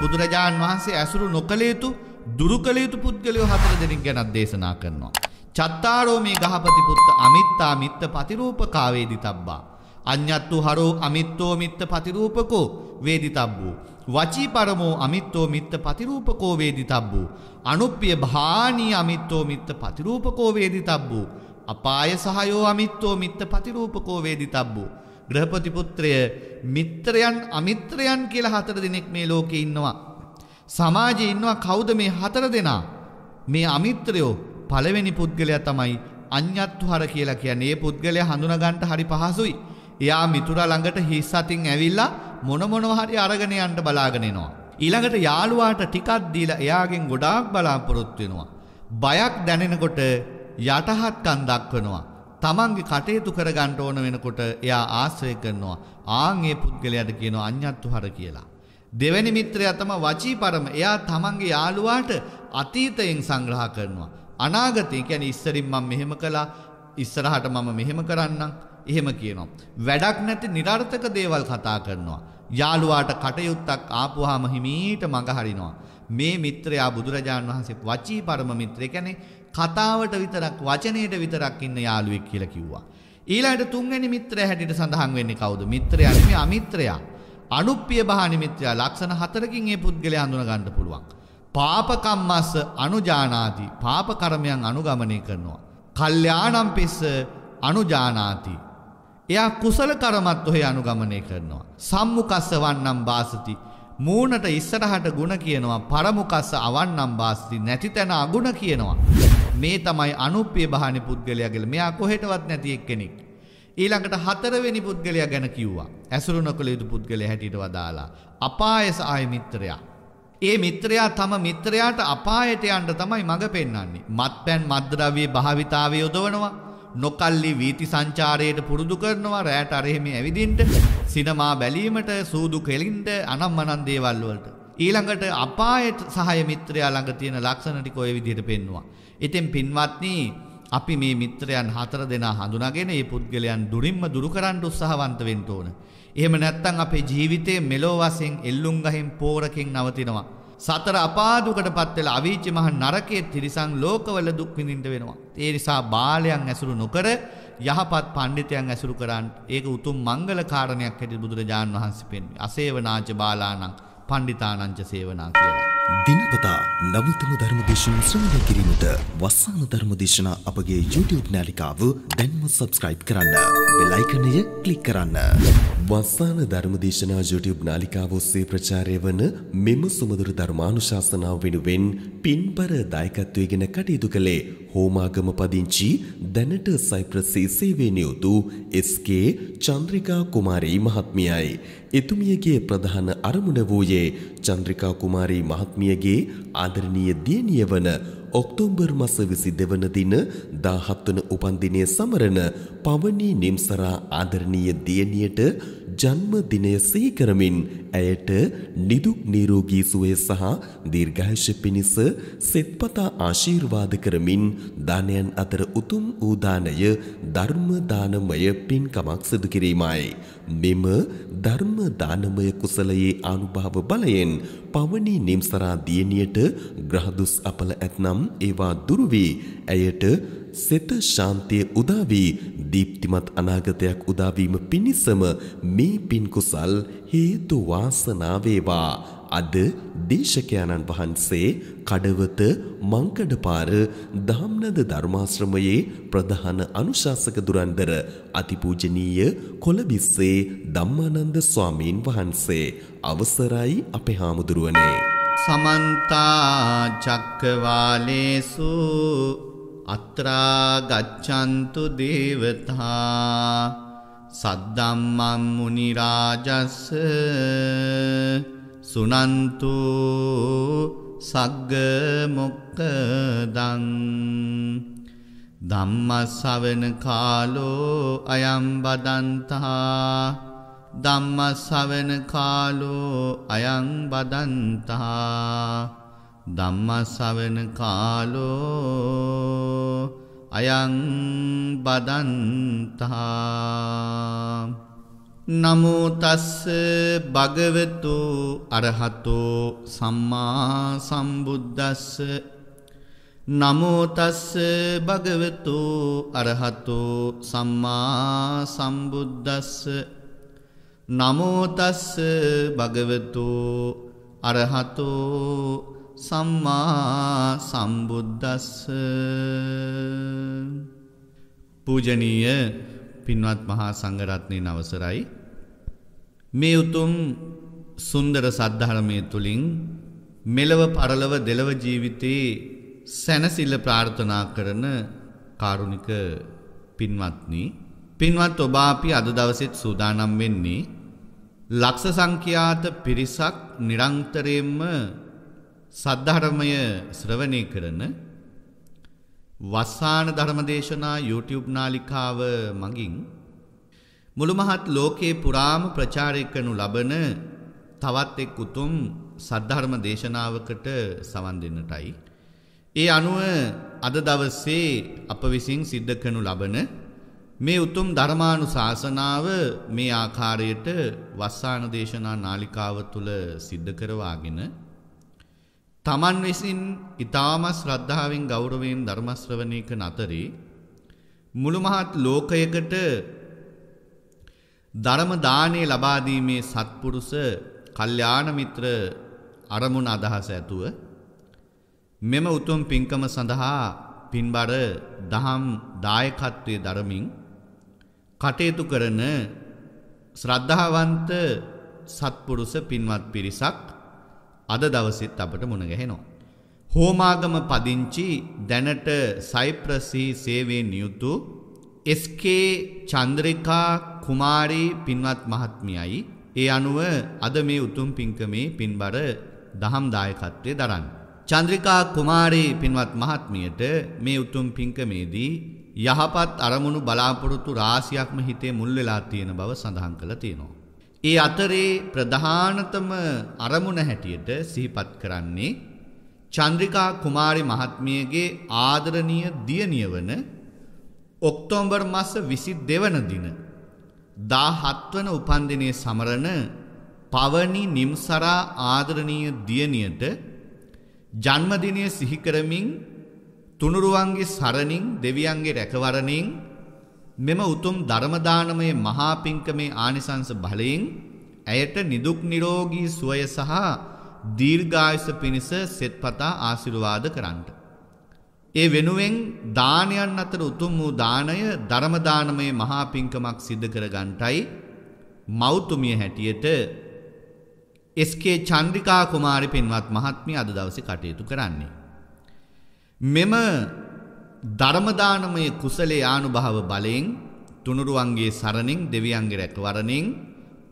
බුදුරජාණන් වහන්සේ ඇසුරු නොකළේතු දුරුකළයුතු පුද්ගලයෝ හතර දෙනින් ගැනත් දේශනා කරනවා. චත්තාරෝ මේ ගහපති පුත්ත අමිත්තා මිත්ත පතිරූපකාවේදි තබ්බා. අඥත්තු හරෝ අමිත්තෝ මිත්ත පතිරූපකෝ වේදි තබ්බූ. වචී පරමෝ අමිත්තෝ මිත්ත පතිරූපකෝ වේදි තබ්බූ. අනුප්පිය භානී අමිත්තෝ මිත්ත පතිරූපකෝ වේදි තබ්බූ. අපාය සහයෝ අමිත්තෝ මිත්ත පතිරූපකෝ වේදි තබ්බූ. ග්‍රහපති පුත්‍රය මිත්‍රයන් අමිත්‍රයන් කියලා හතර දෙනෙක් මේ ලෝකේ ඉන්නවා. සමාජයේ ඉන්නවා කවුද මේ හතර දෙනා? මේ අමිත්‍රයෝ පළවෙනි පුද්ගලයා තමයි අඤ්ඤත්තුහර කියලා කියන්නේ. මේ පුද්ගලයා හඳුනාගන්න හරි පහසුයි. එයා මිතුරා ළඟට හිස් අතින් ඇවිල්ලා මොන මොනවා හරි අරගෙන යන්න බලාගෙන එනවා. ඊළඟට යාළුවාට ටිකක් දීලා එයාගෙන් ගොඩාක් බලාපොරොත්තු වෙනවා. බයක් දැනෙනකොට යටහත් කන් දක්වනවා. තමන්ගේ කටයුතු කරගන්න ඕන වෙනකොට එයා ආශ්‍රය කරනවා ආන් ඒ පුද්ගලයාට කියනවා අඤ්ඤත්තුහර කියලා. දෙවැනි මිත්‍රයා තම වචීපරම එයා තමන්ගේ යාළුවාට අතීතයෙන් සංග්‍රහ කරනවා. අනාගතය කියන්නේ ඉස්සරින් මම මෙහෙම කළා ඉස්සරහට මම මෙහෙම කරන්නම් එහෙම කියනවා. වැඩක් නැති નિરර්ථක දේවල් කතා කරනවා. යාළුවාට කටයුත්තක් ආපුවාම හිමීට මඟහරිනවා. මේ මිත්‍රයා බුදුරජාණන් වහන්සේ වචීපරම මිත්‍රය කියන්නේ කතාවට විතරක් වචනයට විතරක් ඉන්න යාළුවෙක් කියලා කිව්වා. ඊළඟට තුන්වෙනි මිත්‍රය හැටියට සඳහන් වෙන්නේ කවුද? මිත්‍රයා නෙමෙයි අමිත්‍රයා. අනුප්පිය බහානි මිත්‍රයා ලක්ෂණ හතරකින් මේ පුද්ගලයා හඳුනා ගන්න පුළුවන්. පාප කම්මස්ස අනුජානාති. පාප කර්මයන් අනුගමනය කරනවා. කල්යාණම් පිස්ස අනුජානාති. එයා කුසල කර්මත් ඔහේ අනුගමනය කරනවා. සම්මුකස්ස වන්නම් වාසති. මූනට ඉස්සරහට ගුණ කියනවා පරමුකස්ස අවන්නම් බාස්ති නැති තැන අගුණ කියනවා. මේ තමයි අනුප්‍රිය භානි පුද්ගලයාගල මෙයා කොහෙටවත් නැති එක්කෙනෙක්. ඊළඟට හතරවෙනි පුද්ගලයා ගැන කිව්වා. ඇසුරුණ කළ යුතු පුද්ගලය හැටියට වදාලා. අපායස ආය මිත්‍රයා. ඒ මිත්‍රයා තම මිත්‍රයාට අපායට යන්ට තමයි මඟ පෙන්න්නන්නේ. මත්පැන් මද්‍රවිය භාවිතාවය යොදවනවා. නොකල්ලි වීති සංචාරයට පුරුදු කරනවා රෑට අරහෙම ඇවිදින්ට සිනමා බැලීමට සූදු කෙලින්ට අනම්මනන් දේවල් වලට. ඊළඟට අපායට සහය මිත්‍රයා ළඟ තියෙන ලක්ෂණ ටික ඔය විදිහට පෙන්නවා. ඉතින් පින්වත්නි අපි මේ මිත්‍රයන් හතර දෙනා හඳුනාගෙන මේ පුද්ගලයන් දුරින්ම දුරු කරන්න උත්සාහවන්ත වෙන්න ඕන. එහෙම නැත්නම් අපේ ජීවිතයේ මෙලෝ වශයෙන් එල්ලුම් ගහින් පෝරකින් නවතිනවා. සතර අපාදුකටපත් වෙලා අවීචි මහ නරකයේ තිරිසන් ලෝකවල දුක් විඳින්න වෙනවා. ඒ නිසා බාලයන් ඇසුරු නොකර යහපත් පඬිතයන් ඇසුරු කරන් ඒක උතුම් මංගල කාරණයක් හැටියට බුදුරජාන් වහන්සේ පෙන්වයි. අසේවනාච බාලාණං පණ්ඩිතානංච සේවනා කියලා. දිනපතා නවතම ධර්මදේශන ශ්‍රවණය කිරීමට වස්සාන ධර්මදේශනා අපගේ YouTube නාලිකාව දැන්ම සබස්ක්‍රයිබ් කරන්න. බෙල් අයිකනය ක්ලික් කරන්න. වස්සාන ධර්මදේශනා YouTube නාලිකාව ඔස්සේ ප්‍රචාරය වන මෙම සුමధుර ධර්මානුශාසනාව වෙනුවෙන් පින්බර දායකත්වයෙන් කටයුතු කළේ හෝමාගම පදිංචි දැනට සයිප්‍රසයේ සේවය යුතු එස්.කේ. චන්ද්‍රිකා කුමාරී මහත්මියයි. එතුමියගේ ප්‍රධාන අරමුණ වූයේ චන්ද්‍රිකා කුමාරී මහත්මියගේ ආදරණීය දියණිය වන ඔක්තෝබර් මස 22 වන දින 17 වන උපන්දිනය සමරන පවණී නිම්සරා ආදරණීය දියණියට ජන්මදිනය සිහිකරමින් ඇයට නිදුක් නිරෝගී සුවය සහ දීර්ඝායුෂ පිණිස සෙත්පතා ආශිර්වාද කරමින් දානයන් අතර උතුම් වූ දානය ධර්ම දානමය පින්කමක් සිදු කිරීමයි මෙම ධර්ම දානමය කුසලයේ අනුභව බලයෙන් පවණි නිම්සරා දියණියට ග්‍රහදුස් අපල ඇතනම් ඒවා දුරු වී ඇයට සෙත ශාන්තිය උදා වී දීප්තිමත් අනාගතයක් උදා වීම පිණිසම මේ පින් කුසල් හේතු වාසනා වේවා. අද දේශකයන්න් වහන්සේ කඩවත මංකඩපාර ධම්නද ධර්මාශ්‍රමයේ ප්‍රධාන අනුශාසක දුරන්දර අතිපූජනීය කොළඹිස්සේ ධම්මානන්ද ස්වාමීන් වහන්සේ අවසරයි අපේ හාමුදුරුවනේ සමන්ත චක්කවාලේසු අත්‍රා ගච්ඡන්තු දේවතා සද්දම්මම් මුනිරාජස්ස සුනන්තු සග්ග මොක්කදං ධම්මස්සවන කාලෝ අයම් බදන්තා ධම්මස්සවන කාලෝ අයං බදන්තා ධම්මස්සවන කාලෝ අයං බදන්තා නමුතස්ස භගවතු අරහතෝ සම්මා සම්බුද්ධස්ස නමුතස්ස භගවතු අරහතෝ සම්මා සම්බුද්ධස්ස නමුතස්ස භගවතු අරහතෝ සම්මා සම්බුද්දස්ස පූජනීය පින්වත් මහා සංඝරත්නය නවසරයි මේ උතුම් සුන්දර සද්ධහරමය තුළින් මෙලව පරලව දෙලව ජීවිතයේ සැනසිල්ල ප්‍රාර්ථනා කරන කාරුණික පින්වත්නි පින්වත් ඔබ අපි අද දවසෙත් සූදානම් වෙන්නේ ලක්ෂ සංඛ්‍යාත පිරිසක් නිරන්තරයෙන්ම සද්ධහරමය ශ්‍රවණය කරන වස්සාන ධර්මදේශනා YouTube නාලිකාව මගින් මුළුමහත් ලෝකේ පුරාම ප්‍රචාරය කරනු ලබන තවත් එක් උතුම් සද්ධර්ම දේශනාවකට සවන් දෙන්නටයි. ඒ අනුව අද දවසේ අප විසින් සිද්ධ කරනු ලබන මේ උතුම් ධර්මානු ශාසනාව මේ ආකාරයට වස්සාන දේශනා නාලිකාව තුළ සිද්ධ කරවාගෙන තමන් විසින් ඊ타ම ශ්‍රද්ධාවෙන් ගෞරවයෙන් ධර්ම ශ්‍රවණය කරන අතරේ මුළු මහත් ලෝකයකට ධර්ම දාණය ලබා දීමේ සත්පුරුෂ කල්යාණ මිත්‍ර අරමුණ අදහස ඇතුව මෙම උතුම් පින්කම සඳහා පින්බර දහම් දායකත්වයේ දරමින් කටයුතු කරන ශ්‍රද්ධාවන්ත සත්පුරුෂ පින්වත් පිරිසක් අද දවසෙත් අපට මුණගැහෙනවා. හෝමාගම පදිංචි දැනට සයිප්‍රසී සේවයෙන් යුතු SK චන්ද්‍රිකා කුමාරී පින්වත් මහත්මියයි ඒ අනුව අද මේ උතුම් පින්කමේ පින්බර දහම් දායකත්වයේ දරන්න. චන්ද්‍රිකා කුමාරී පින්වත් මහත්මියට මේ උතුම් පින්කමේදී යහපත් අරමුණු බලාපොරොත්තු රාශියක්ම හිතේ මුල් වෙලා තියෙන බව සඳහන් කළා තියෙනවා. ඒ අතරේ ප්‍රධානතම අරමුණ හැටියට සිහිපත් කරන්නේ චන්ද්‍රිකා කුමාරි මහත්මියගේ ආදරණීය දියණිය වන ඔක්තෝබර් මස 22 වන දින 17 වන උපන්දිනයේ සමරන පවනි නිම්සරා ආදරණීය දියණියට ජන්මදිනය සිහි කරමින් තුනුරුවන්ගේ සරණින් දෙවියන්ගේ රැකවරණින් මෙම උතුම් ධර්මදානමය මහා පිංකමේ ආනිසංස බලයෙන් ඇයට නිදුක් නිරෝගී සුවය සහ දීර්ඝායුෂ පිණිස සෙත්පතා ආශිර්වාද කරන්න. ඒ වෙනුවෙන් දානයන් අතර උතුම් වූ දාණය ධර්ම දානමය මහා පිංකමක් සිදු කරගන්ටයි මෞතුමිය හැටියට එස්.කේ. චන්ද්‍රිකා කුමාරි පින්වත් මහත්මිය අද දවසේ කටයුතු කරන්නේ. මෙම ධර්මදානමය කුසලේ ආනුභාව බලයෙන් තුනුරුවන්ගේ සරණින් දෙවියන්ගේ රැකවරණින්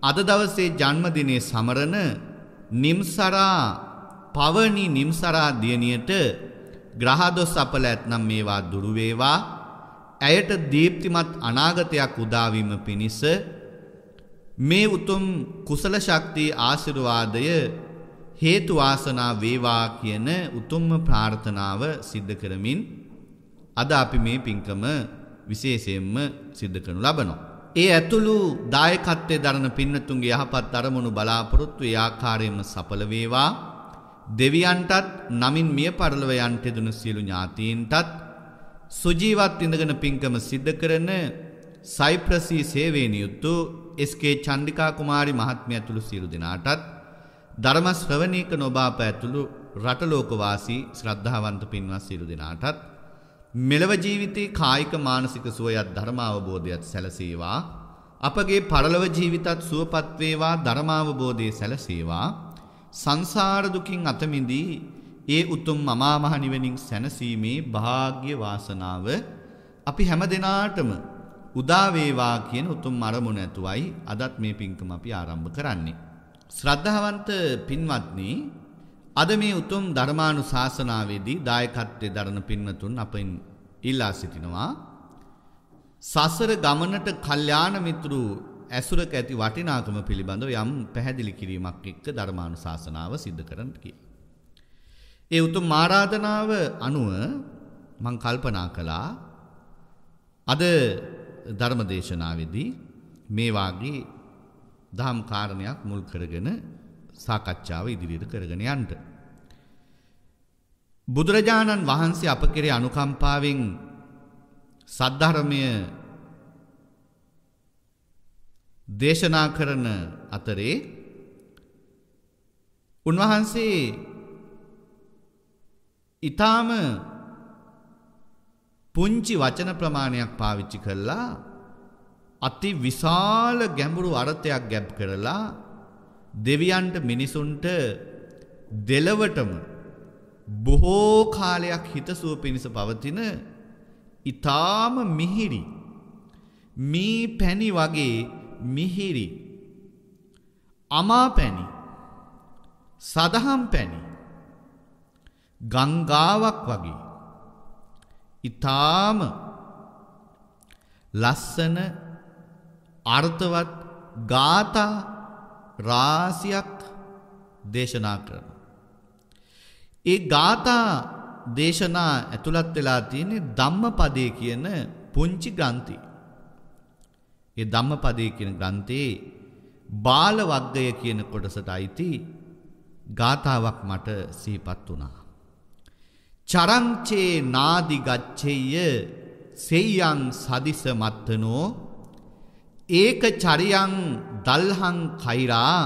අද දවසේ ජන්මදිනේ සමරන නිම්සරා පවනි නිම්සරා දියණියට ග්‍රහදොස් අපල ඇතනම් මේවා දුරු වේවා ඇයට දීප්තිමත් අනාගතයක් උදා වීම පිණිස මේ උතුම් කුසල ශක්තිය ආශිර්වාදය හේතු වාසනා වේවා කියන උතුම්ම ප්‍රාර්ථනාව සිද්ධ කරමින් අද අපි මේ පින්කම විශේෂයෙන්ම සිද්ධ කරනු ලබනවා. ඒ ඇතුළු දායකත්වයේ දරන පින්නතුන්ගේ යහපත් අරමුණු බලාපොරොත්තු ඒ ආකාරයෙන්ම සඵල වේවා. දෙවියන්ටත් නමින් මිය පරලව යන්ට දුන සියලු ඥාතීන්ටත් සුජීවත් ඉඳගෙන පින්කම සිද්ධ කරන සයිප්‍රසී සේවයෙන් යුතු එස්කේ චන්ඩිකා කුමාරි මහත්මිය ඇතුළු සියලු දෙනාටත් ධර්ම ශ්‍රවණීක නොබාප ඇතුළු රටලෝකවාසී ශ්‍රද්ධාවන්ත පින්වත් සියලු දෙනාටත් මෙලව ජීවිතේ කායික මානසික සුවයත් ධර්මාවබෝධයත් සැලසේවා අපගේ පරලොව ජීවිතත් සුවපත් වේවා ධර්මාවබෝධයේ සැලසේවා සංසාර දුකින් අත මිදී ඒ උතුම් අමා මහ නිවනින් සැනසීමේ වාග්ය වාසනාව අපි හැම දිනාටම උදා වේවා කියන උතුම් අරමුණ ඇතුවයි අදත් මේ පින්කම අපි ආරම්භ කරන්නේ ශ්‍රද්ධාවන්ත පින්වත්නි අද මේ උතුම් ධර්මානු ශාසනාවේදී දායකත්වය දරණ පින්වතුන් අපෙන් ඉල්ලා සිටිනවා. සසර ගමනට කල්්‍යාන මිතුරු ඇසුරක ඇති වටිනාකම පිළිබඳව යම් පැහැදිලි කිරීමක් එක්ක ධර්මානු ශාසනාව සිද්ධ කරන්න කිය. ඒ උතුම් මාරාධනාව අනුව මං කල්පනා කළා අද ධර්මදේශනාවේදී මේ වාගේ දහම් කාරණයක් මුල් කරගෙන සාකච්ඡාව ඉදිරියට කරගෙන යන්ට. බුදුරජාණන් වහන්සේ අප කෙරේ අනුකම්පාවෙන් සද්ධර්මය දේශනා කරන අතරේ උන්වහන්සේ ඊටාම පුංචි වචන ප්‍රමාණයක් පාවිච්චි කළා අති විශාල ගැඹුරු අර්ථයක් ගැබ් කරලා දෙවියන්ට මිනිසුන්ට දෙලවටම බොහෝ කාලයක් හිතසුව පිණිස පවතින ඊ타ම මිහිරි මේ පැණි වගේ මිහිරි අමා පැණි සදහම් පැණි ගංගාවක් වගේ ඊ타ම ලස්සන අර්ථවත් ගාථා රාසියක් දේශනා කරන. ඒ ගාථා දේශනා ඇතුළත් වෙලා තියෙන්නේ ධම්මපදයේ කියන පුංචි ග්‍රන්ථි. ඒ ධම්මපදයේ කියන ග්‍රන්ථයේ බාල වග්ගය කියන කොටසට අයිති ගාතාවක් මට සිහිපත් වුණා. චරංචේ නාදි ගච්ඡෙය්‍ය සෙය්‍යං සදිස මත්තනෝ ඒක චරියං දල්හං කෛරා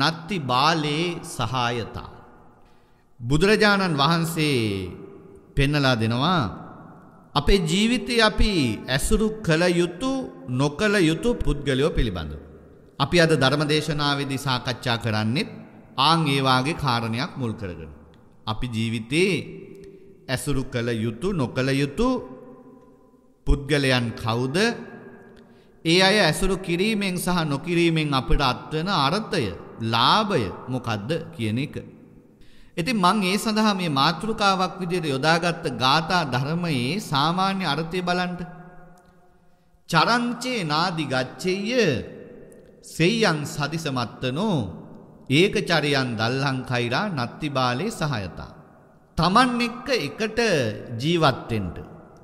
නත්ති බාලේ සහායතා. බුදුරජාණන් වහන්සේ පෙන්නලා දෙනවා අපේ ජීවිතය අපි ඇසුරු කළ යුතු නොකළ යුතු පුද්ගලයෝ පිළිබඳ. අපි අද ධර්මදේශනාවේදී සාකච්ඡා කරන්නෙත් ආං ඒවාගේ කාරණයක් මුල් කරගෙන. අපි ජීවිතේ ඇසුරු කළ යුතු නොකළ යුතු පුද්ගලයන් කවුද ඒ අය ඇසුරු කිරීමෙන් සහ නොකිරීමෙන් අපට අත්වන අර්ථය ලාභය මොකද්ද කියන එක. ඉතින් මං ඒ සඳහා මේ මාතෘකාවක් විදිහට යොදාගත්ත ගාථා ධර්මයේ සාමාන්‍ය අර්ථය බලන්න. චරංචේ නාදි ගච්ඡෙය්‍ය සෙය්‍යං සදිසමත්තනෝ ඒකචරයන් දල්හං කෛරා නත්ති බාලේ සහයතා. Taman එක්ක එකට ජීවත් වෙන්න,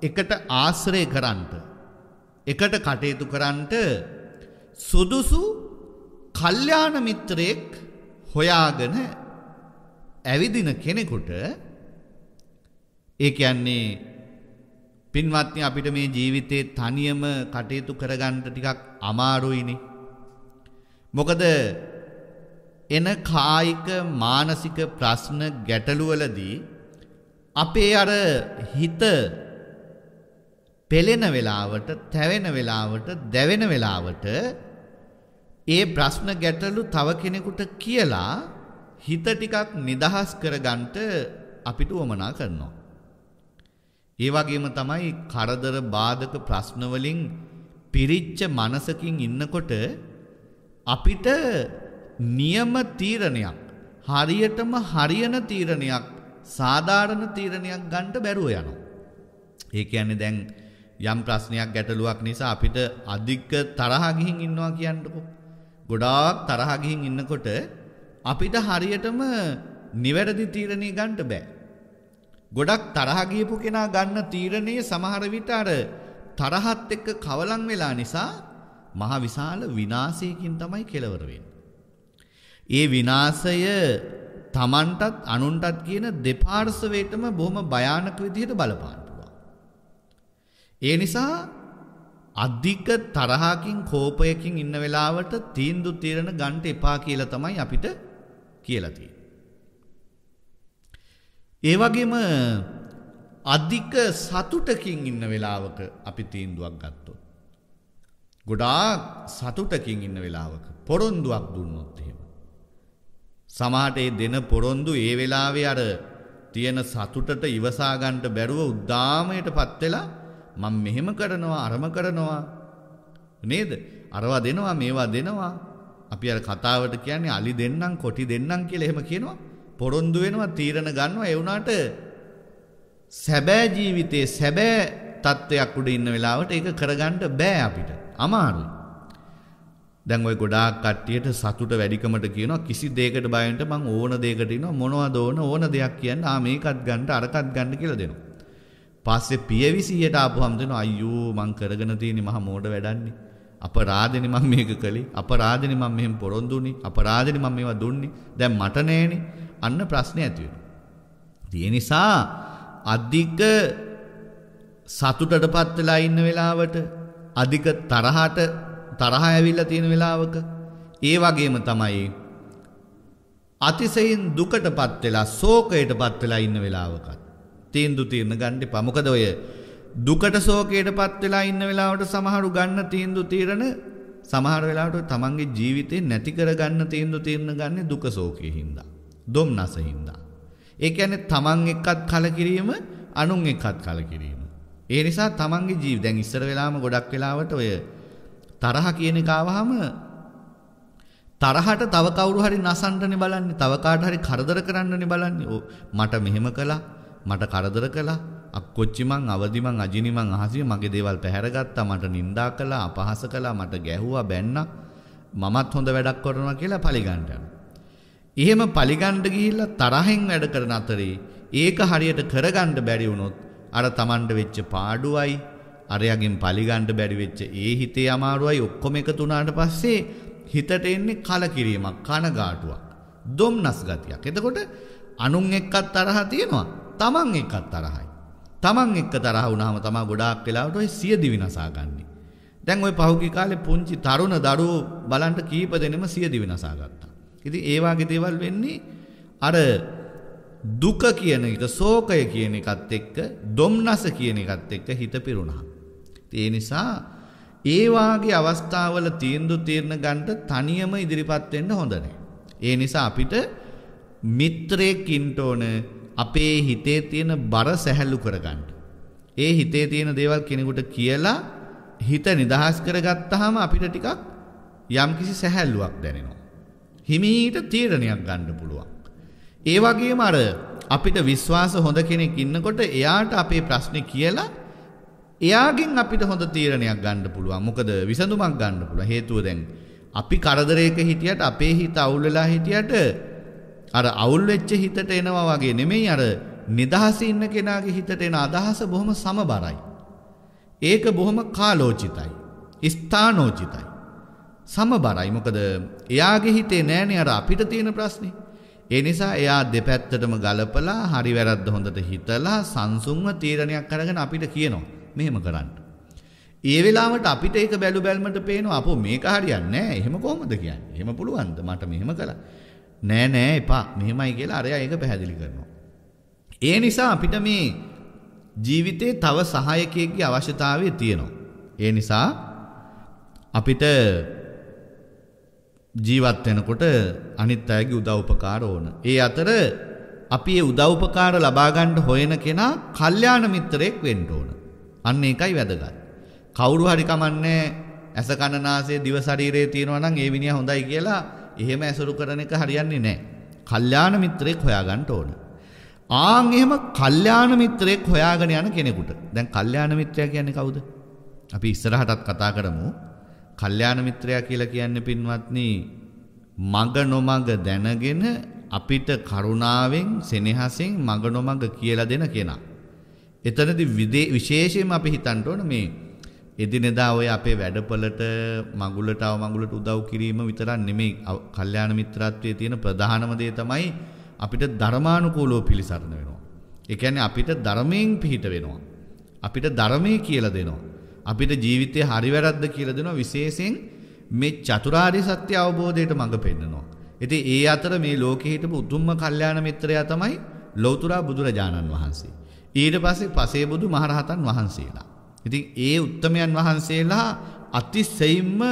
එකට ආශ්‍රය කරන්න එකට කටයුතු කරන්නට සුදුසු කල්යාණ මිත්‍රයෙක් හොයාගෙන ඇවිදින කෙනෙකුට ඒ කියන්නේ පින්වත්නි අපිට මේ ජීවිතේ තනියම කටයුතු කරගන්න ටිකක් අමාරුයිනේ. මොකද එන කායික මානසික ප්‍රශ්න ගැටලු වලදී අපේ අර හිත පෙළෙන වෙලාවට, තැවෙන වෙලාවට, දැවෙන වෙලාවට ඒ ප්‍රශ්න ගැටලු තව කෙනෙකුට කියලා හිත ටිකක් නිදහස් කරගන්න අපිට උවමනා කරනවා. ඒ වගේම තමයි කරදර බාධක ප්‍රශ්න වලින් පිරිච්ච මනසකින් ඉන්නකොට අපිට નિયම තීරණයක් හරියටම හරියන තීරණයක් සාධාරණ තීරණයක් ගන්න බැරුව යනවා. ඒ කියන්නේ දැන් යම් ප්‍රශ්නයක් ගැටලුවක් නිසා අපිට අධික තරහ ගිහින් ඉන්නවා කියන්නකෝ. ගොඩාක් තරහ ගිහින් ඉන්නකොට අපිට හරියටම නිවැරදි තීරණේ ගන්න බෑ. ගොඩක් තරහ ගියපු කෙනා ගන්න තීරණේ සමහර විට අර තරහත් එක්ක කවලම් වෙලා නිසා මහ විශාල විනාශයකින් තමයි කෙලවර වෙන්නේ. ඒ විනාශය Tamanටත් අනුන්ටත් කියන දෙපාර්ශවයටම බොහොම භයානක විදිහට බලපාන. ඒ නිසා අධික තරහකින් කෝපයකින් ඉන්න වෙලාවට තීන්දු තීරණ ගන්න එපා කියලා තමයි අපිට කියලා තියෙන්නේ. ඒ වගේම අධික සතුටකින් ඉන්න වෙලාවක අපි තීන්දුවක් ගත්තොත්. ගොඩාක් සතුටකින් ඉන්න වෙලාවක පොරොන්දුවක් දුන්නොත් එහෙම. සමහරට ඒ දෙන පොරොන්දු ඒ වෙලාවේ අර තියෙන සතුටට ඉවසා ගන්න බැරුව උද්දාමයටපත් වෙලා මම මෙහෙම කරනවා අරම කරනවා නේද? අරවා දෙනවා මේවා දෙනවා. අපි අර කතාවට කියන්නේ අලි දෙන්නම් කොටි දෙන්නම් කියලා එහෙම කියනවා. පොරොන්දු වෙනවා තීරණ ගන්නවා ඒ වුණාට සැබෑ ජීවිතේ සැබෑ තත්වයක් උඩ ඉන්න වෙලාවට ඒක කරගන්න බෑ අපිට. අමාරුයි. දැන් ওই ගොඩාක් කට්ටියට සතුට වැඩිකමට කියනවා කිසි දෙයකට බය වෙන්න මං ඕන දෙයකට ඉනවා මොනවද ඕන ඕන දෙයක් කියන්න ආ මේකත් ගන්න අරකත් ගන්න කියලා දෙනවා. පස්සේ පියවි 100ට ආපු හැමදෙනා අයියෝ මං කරගෙන තියෙන මහ මෝඩ වැඩන්නේ. අපරාධෙනි මම මේක කළේ. අපරාධෙනි මම මෙහෙම පොරොන්දු වුණේ. අපරාධෙනි මම මේවා දුන්නේ. දැන් මට නෑනේ. අන්න ප්‍රශ්නේ ඇති වෙනවා. නිසා අධික සතුටටපත් වෙලා ඉන්න වෙලාවට අධික තරහට තරහ ඇවිල්ලා තියෙන වෙලාවක ඒ වගේම තමයි අතිසයෙන් දුකටපත් වෙලා ශෝකයටපත් වෙලා ඉන්න වෙලාවකත් තීන්දු තීරණ ගන්න එපා. මොකද ඔය දුකට ශෝකයට පත් වෙලා ඉන්න වෙලාවට සමහරු ගන්න තීන්දු තීරණ සමහර වෙලාවට තමන්ගේ ජීවිතේ නැති කරගන්න තීන්දු තීරණ ගන්න දුක ශෝකයේ හින්දා. දුම්නස හින්දා. ඒ කියන්නේ තමන් එක්කත් කලකිරීම අනුන් එක්කත් කලකිරීම. ඒ නිසා තමන්ගේ ජීවිත දැන් ඉස්සර වෙලාම ගොඩක් වෙලාවට ඔය තරහ කියන එක ආවහම තරහට තව කවුරු හරි නසන්නනේ බලන්නේ තව කාට හරි කරදර කරන්නනේ බලන්නේ. මට මෙහෙම කළා මට කරදර කළා. අක්කොච්චි මං අවදි මං අජිනි මං අහසිය මගේ දේවල් පැහැරගත්තා මට නින්දා කළා අපහාස කළා මට ගැහුවා බැන්නා මමත් හොඳ වැඩක් කරනවා කියලා පලිගන්න එහෙම පලිගන්න ගිහිල්ලා තරහෙන් වැඩ කරන අතරේ ඒක හරියට කරගන්න බැරි වුණොත් අර Tamanට වෙච්ච පාඩුවයි අරයාගෙන් පලිගන්න බැරි වෙච්ච ඒ හිතේ අමාරුවයි ඔක්කොම එකතු වුණාට පස්සේ හිතට එන්නේ කලකිරීමක් කනගාටුවක් දුම්නස් ගතියක් එතකොට අනුන් එක්කත් තරහ තියෙනවා තමන් එක්කත් තරහයි. තමන් එක්ක තරහ වුණාම තමා ගොඩාක් වෙලාවට ඔය සියදි විනාශා ගන්නෙ. දැන් ওই පහුගිය කාලේ පුංචි තරුණ දරුවෝ බලන්න කීප දෙනෙම සියදි විනාශා ගත්තා. ඉතින් ඒ වගේ දේවල් වෙන්නේ අර දුක කියන එක, ශෝකය කියන එකත් එක්ක, දුම්නස කියන එකත් එක්ක හිත පිරුණා. ඒ නිසා ඒ වාගේ අවස්ථාවල තීන්දුව తీරන ගන්න තනියම ඉදිරිපත් වෙන්න හොඳ නැහැ. ඒ නිසා අපිට මිත්‍රයෙක් ඉන්න ඕනේ අපේ හිතේ තියෙන බර සැහැල්ලු කරගන්න. ඒ හිතේ තියෙන දේවල් කෙනෙකුට කියලා හිත නිදහස් කරගත්තාම අපිට ටිකක් යම්කිසි සැහැල්ලුවක් දැනෙනවා. හිමීට තීරණයක් ගන්න පුළුවන්. ඒ වගේම අර අපිට විශ්වාස හොඳ කෙනෙක් ඉන්නකොට එයාට අපේ ප්‍රශ්නේ කියලා එයාගෙන් අපිට හොඳ තීරණයක් ගන්න පුළුවන්. මොකද විසඳුමක් ගන්න පුළුවන්. හේතුව දැන් අපි කරදරයක හිටියට අපේ හිත අවුල් වෙලා හිටියට අර අවුල් වෙච්ච හිතට එනවා වගේ නෙමෙයි අර නිදහසේ ඉන්න කෙනාගේ හිතට එන අදහස බොහොම සමබරයි. ඒක බොහොම කාලෝචිතයි ස්ථානෝචිතයි සමබරයි මොකද එයාගේ හිතේ නෑනේ අර අපිට තියෙන ප්‍රශ්නේ ඒ නිසා එයා දෙපැත්තටම ගලපලා හරි වැරද්ද හොඳට හිතලා සංසුන්ව තීරණයක් අරගෙන අපිට කියනවා මෙහෙම කරන්න. ඒ වෙලාවට අපිට ඒක බැලු බැලමට පේනවා අපෝ මේක හරියන්නේ නෑ. එහෙම කොහොමද කියන්නේ? එහෙම පුළුවන්ද? මට මෙහෙම කළා. නෑ නෑ එපා මෙහෙමයි කියලා අරයා ඒක පැහැදිලි කරනවා. ඒ නිසා අපිට මේ ජීවිතේ තව සහායකයෙක්ගේ අවශ්‍යතාවය තියෙනවා. ඒ නිසා අපිට ජීවත් වෙනකොට අනිත් අයගේ උදව් උපකාර ඕන. ඒ අතර අපි ඒ උදව් උපකාර ලබා ගන්න හොයන කෙනා කල්යාණ මිත්‍රයෙක් වෙන්න ඕන. අන්න ඒකයි වැදගත්. කවුරු හරි කමන්නේ ඇස කන නාසය දිව ශරීරය තියෙනවා නම් ඒ විනිය හොඳයි කියලා එහෙම ඇසුරු කරන එක හරියන්නේ නැහැ. කල්යාණ මිත්‍රයෙක් හොයාගන්න ඕන. ආන් එහෙම කල්යාණ මිත්‍රයෙක් හොයාගෙන යන කෙනෙකුට. දැන් කල්යාණ මිත්‍රයා කියන්නේ කවුද? අපි ඉස්සරහටත් කතා කරමු. කල්යාණ මිත්‍රයා කියලා කියන්නේ පින්වත්නි මග නොමග දැනගෙන අපිට කරුණාවෙන් සෙනෙහසෙන් මග නොමග කියලා දෙන කෙනා. එතනදී විශේෂයෙන්ම අපි හිතන්න ඕන මේ එදිනෙදා ඔය අපේ වැඩපලට මගුලට අවමගුලට උදව් කිරීම විතරක් නෙමෙයි කල්යාණ මිත්‍රත්වයේ තියෙන ප්‍රධානම දේ තමයි අපිට ධර්මානුකූලව පිළිසරණ වෙනවා. ඒ කියන්නේ අපිට ධර්මයෙන් පිහිට වෙනවා. අපිට ධර්මයේ කියලා දෙනවා. අපිට ජීවිතේ හරි වැරද්ද කියලා දෙනවා විශේෂයෙන් මේ චතුරාර්ය සත්‍ය අවබෝධයට මඟ පෙන්නනවා. ඉතින් ඒ අතර මේ ලෝකෙ හිටපු උතුම්ම කල්යාණ මිත්‍රයා තමයි ලෞතර බුදුරජාණන් වහන්සේ. ඊට පස්සේ පසේබුදු මහරහතන් වහන්සේලා. ඉතින් ඒ උත්තමයන් වහන්සේලා අතිශයින්ම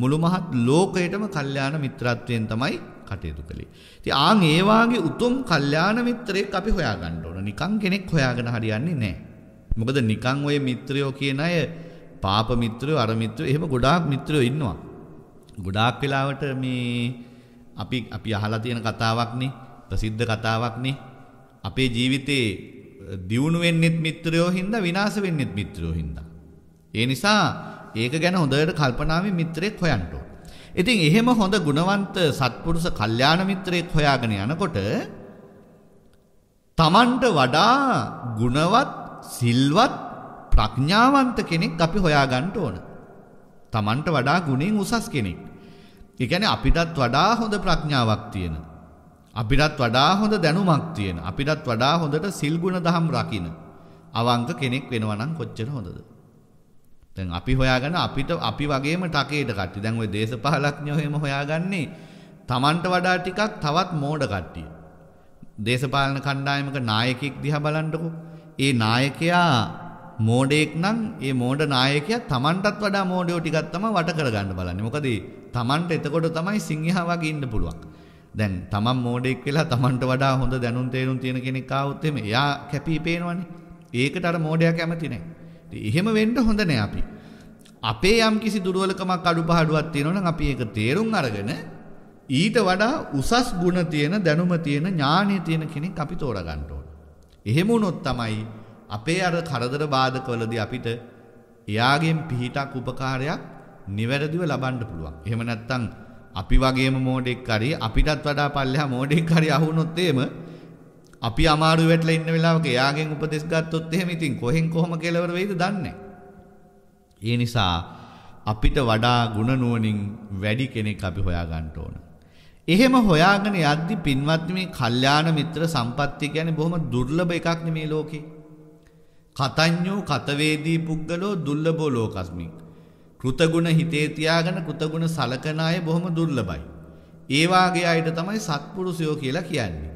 මුළු මහත් ලෝකයටම කල්යාණ මිත්‍රත්වයෙන් තමයි කටයුතු කළේ. ඉතින් ආන් ඒ වාගේ උතුම් කල්යාණ මිත්‍රයෙක් අපි හොයාගන්න ඕන. නිකන් කෙනෙක් හොයාගෙන හරියන්නේ නැහැ. මොකද නිකන් ඔය මිත්‍රයෝ කියන අය පාප මිත්‍රයෝ අර මිත්‍රයෝ එහෙම ගොඩාක් මිත්‍රයෝ ඉන්නවා. ගොඩාක් වෙලාවට මේ අපි අපි අහලා තියෙන කතාවක්නේ ප්‍රසිද්ධ කතාවක්නේ අපේ ජීවිතේ දියුණු වෙන්නෙත් මිත්‍රයෝ හින්දා විනාශ වෙන්නෙත් මිත්‍රයෝ හින්දා. ඒ නිසා ඒක ගැන හොඳට කල්පනාවෙන් මිත්‍රයෙක් හොයන්න ඕන. ඉතින් එහෙම හොඳ ගුණවන්ත සත්පුරුෂ කල්යාණ මිත්‍රයෙක් හොයාගෙන යනකොට Tamanට වඩා ගුණවත් සිල්වත් ප්‍රඥාවන්ත කෙනෙක් අපි හොයාගන්න ඕන. Tamanට වඩා ගුණෙන් උසස් කෙනෙක්. ඒ කියන්නේ අපිටත් වඩා හොඳ ප්‍රඥාවක් තියෙන අපිටත් වඩා හොඳ දැනුමක් තියෙන. අපිටත් වඩා හොඳට සිල් ගුණ දහම් රකින්න. අවංක කෙනෙක් වෙනවා නම් කොච්චර හොඳද? දැන් අපි හොයාගෙන අපිට අපි වගේම ටකේට කට්ටි. දැන් ওই දේශපාලඥයෝ එහෙම හොයාගන්නේ Tamanට වඩා ටිකක් තවත් මෝඩ කට්ටිය. දේශපාලන කණ්ඩායමක නායකයෙක් දිහා බලන්නකෝ. ඒ නායකයා මෝඩෙක් නම් ඒ මෝඩ නායකයා Tamanටත් වඩා මෝඩයෝ ටිකක් තමයි වට කරගන්න බලන්නේ. මොකද Tamanට එතකොට තමයි සිංහයා වගේ ඉන්න පුළුවන්. දැන් තමන් මෝඩෙක් වෙලා තමන්ට වඩා හොඳ දැනුම් තේරුම් තියෙන කෙනෙක් ආවොත් එමේ එයා කැපී පේනවනේ. ඒකට අර මොඩයා කැමති නැහැ. එහෙම වෙන්න හොඳ නැහැ අපි. අපේ යම් කිසි දුර්වලකමක් අඩුපාඩුවක් තියෙනවා නම් අපි ඒක තේරුම් අරගෙන ඊට වඩා උසස් ගුණ තියෙන දැනුම තියෙන ඥාණය තියෙන කෙනෙක් අපි තෝරගන්න ඕන. එහෙම වුණොත් තමයි අපේ අර කරදර බාධකවලදී අපිට එයාගෙන් පිහිටක් උපකාරයක් නිවැරදිව ලබන්න පුළුවන්. එහෙම නැත්නම් අපි වගේම මෝඩෙක් හරි අපිටත් වඩා පල්ලෙහා මෝඩෙක් හරි අහුනොත් එහෙම අපි අමාරු වෙట్లా ඉන්න වෙලාවක එයාගෙන් උපදෙස් ගත්තොත් එහෙම ඉතින් කොහෙන් කොහම කෙලවර වෙයිද දන්නේ ඒ නිසා අපිට වඩා ಗುಣනුවණින් වැඩි කෙනෙක් අපි හොයාගන්න ඕන. එහෙම හොයාගෙන යද්දි පින්වත් මේ කල්යාණ මිත්‍ර සම්පත්තිය කියන්නේ බොහොම දුර්ලභ එකක් නෙමේ ලෝකේ. කතඤ්ඤෝ කතවේදී පුද්ගලෝ දුර්ලභෝ ලෝකස්මින්. කෘතගුණ හිතේ තියාගෙන කෘතගුණ සලකන අය බොහොම දුර්ලභයි. ඒ වාගේ අයට තමයි සත්පුරුෂයෝ කියලා කියන්නේ.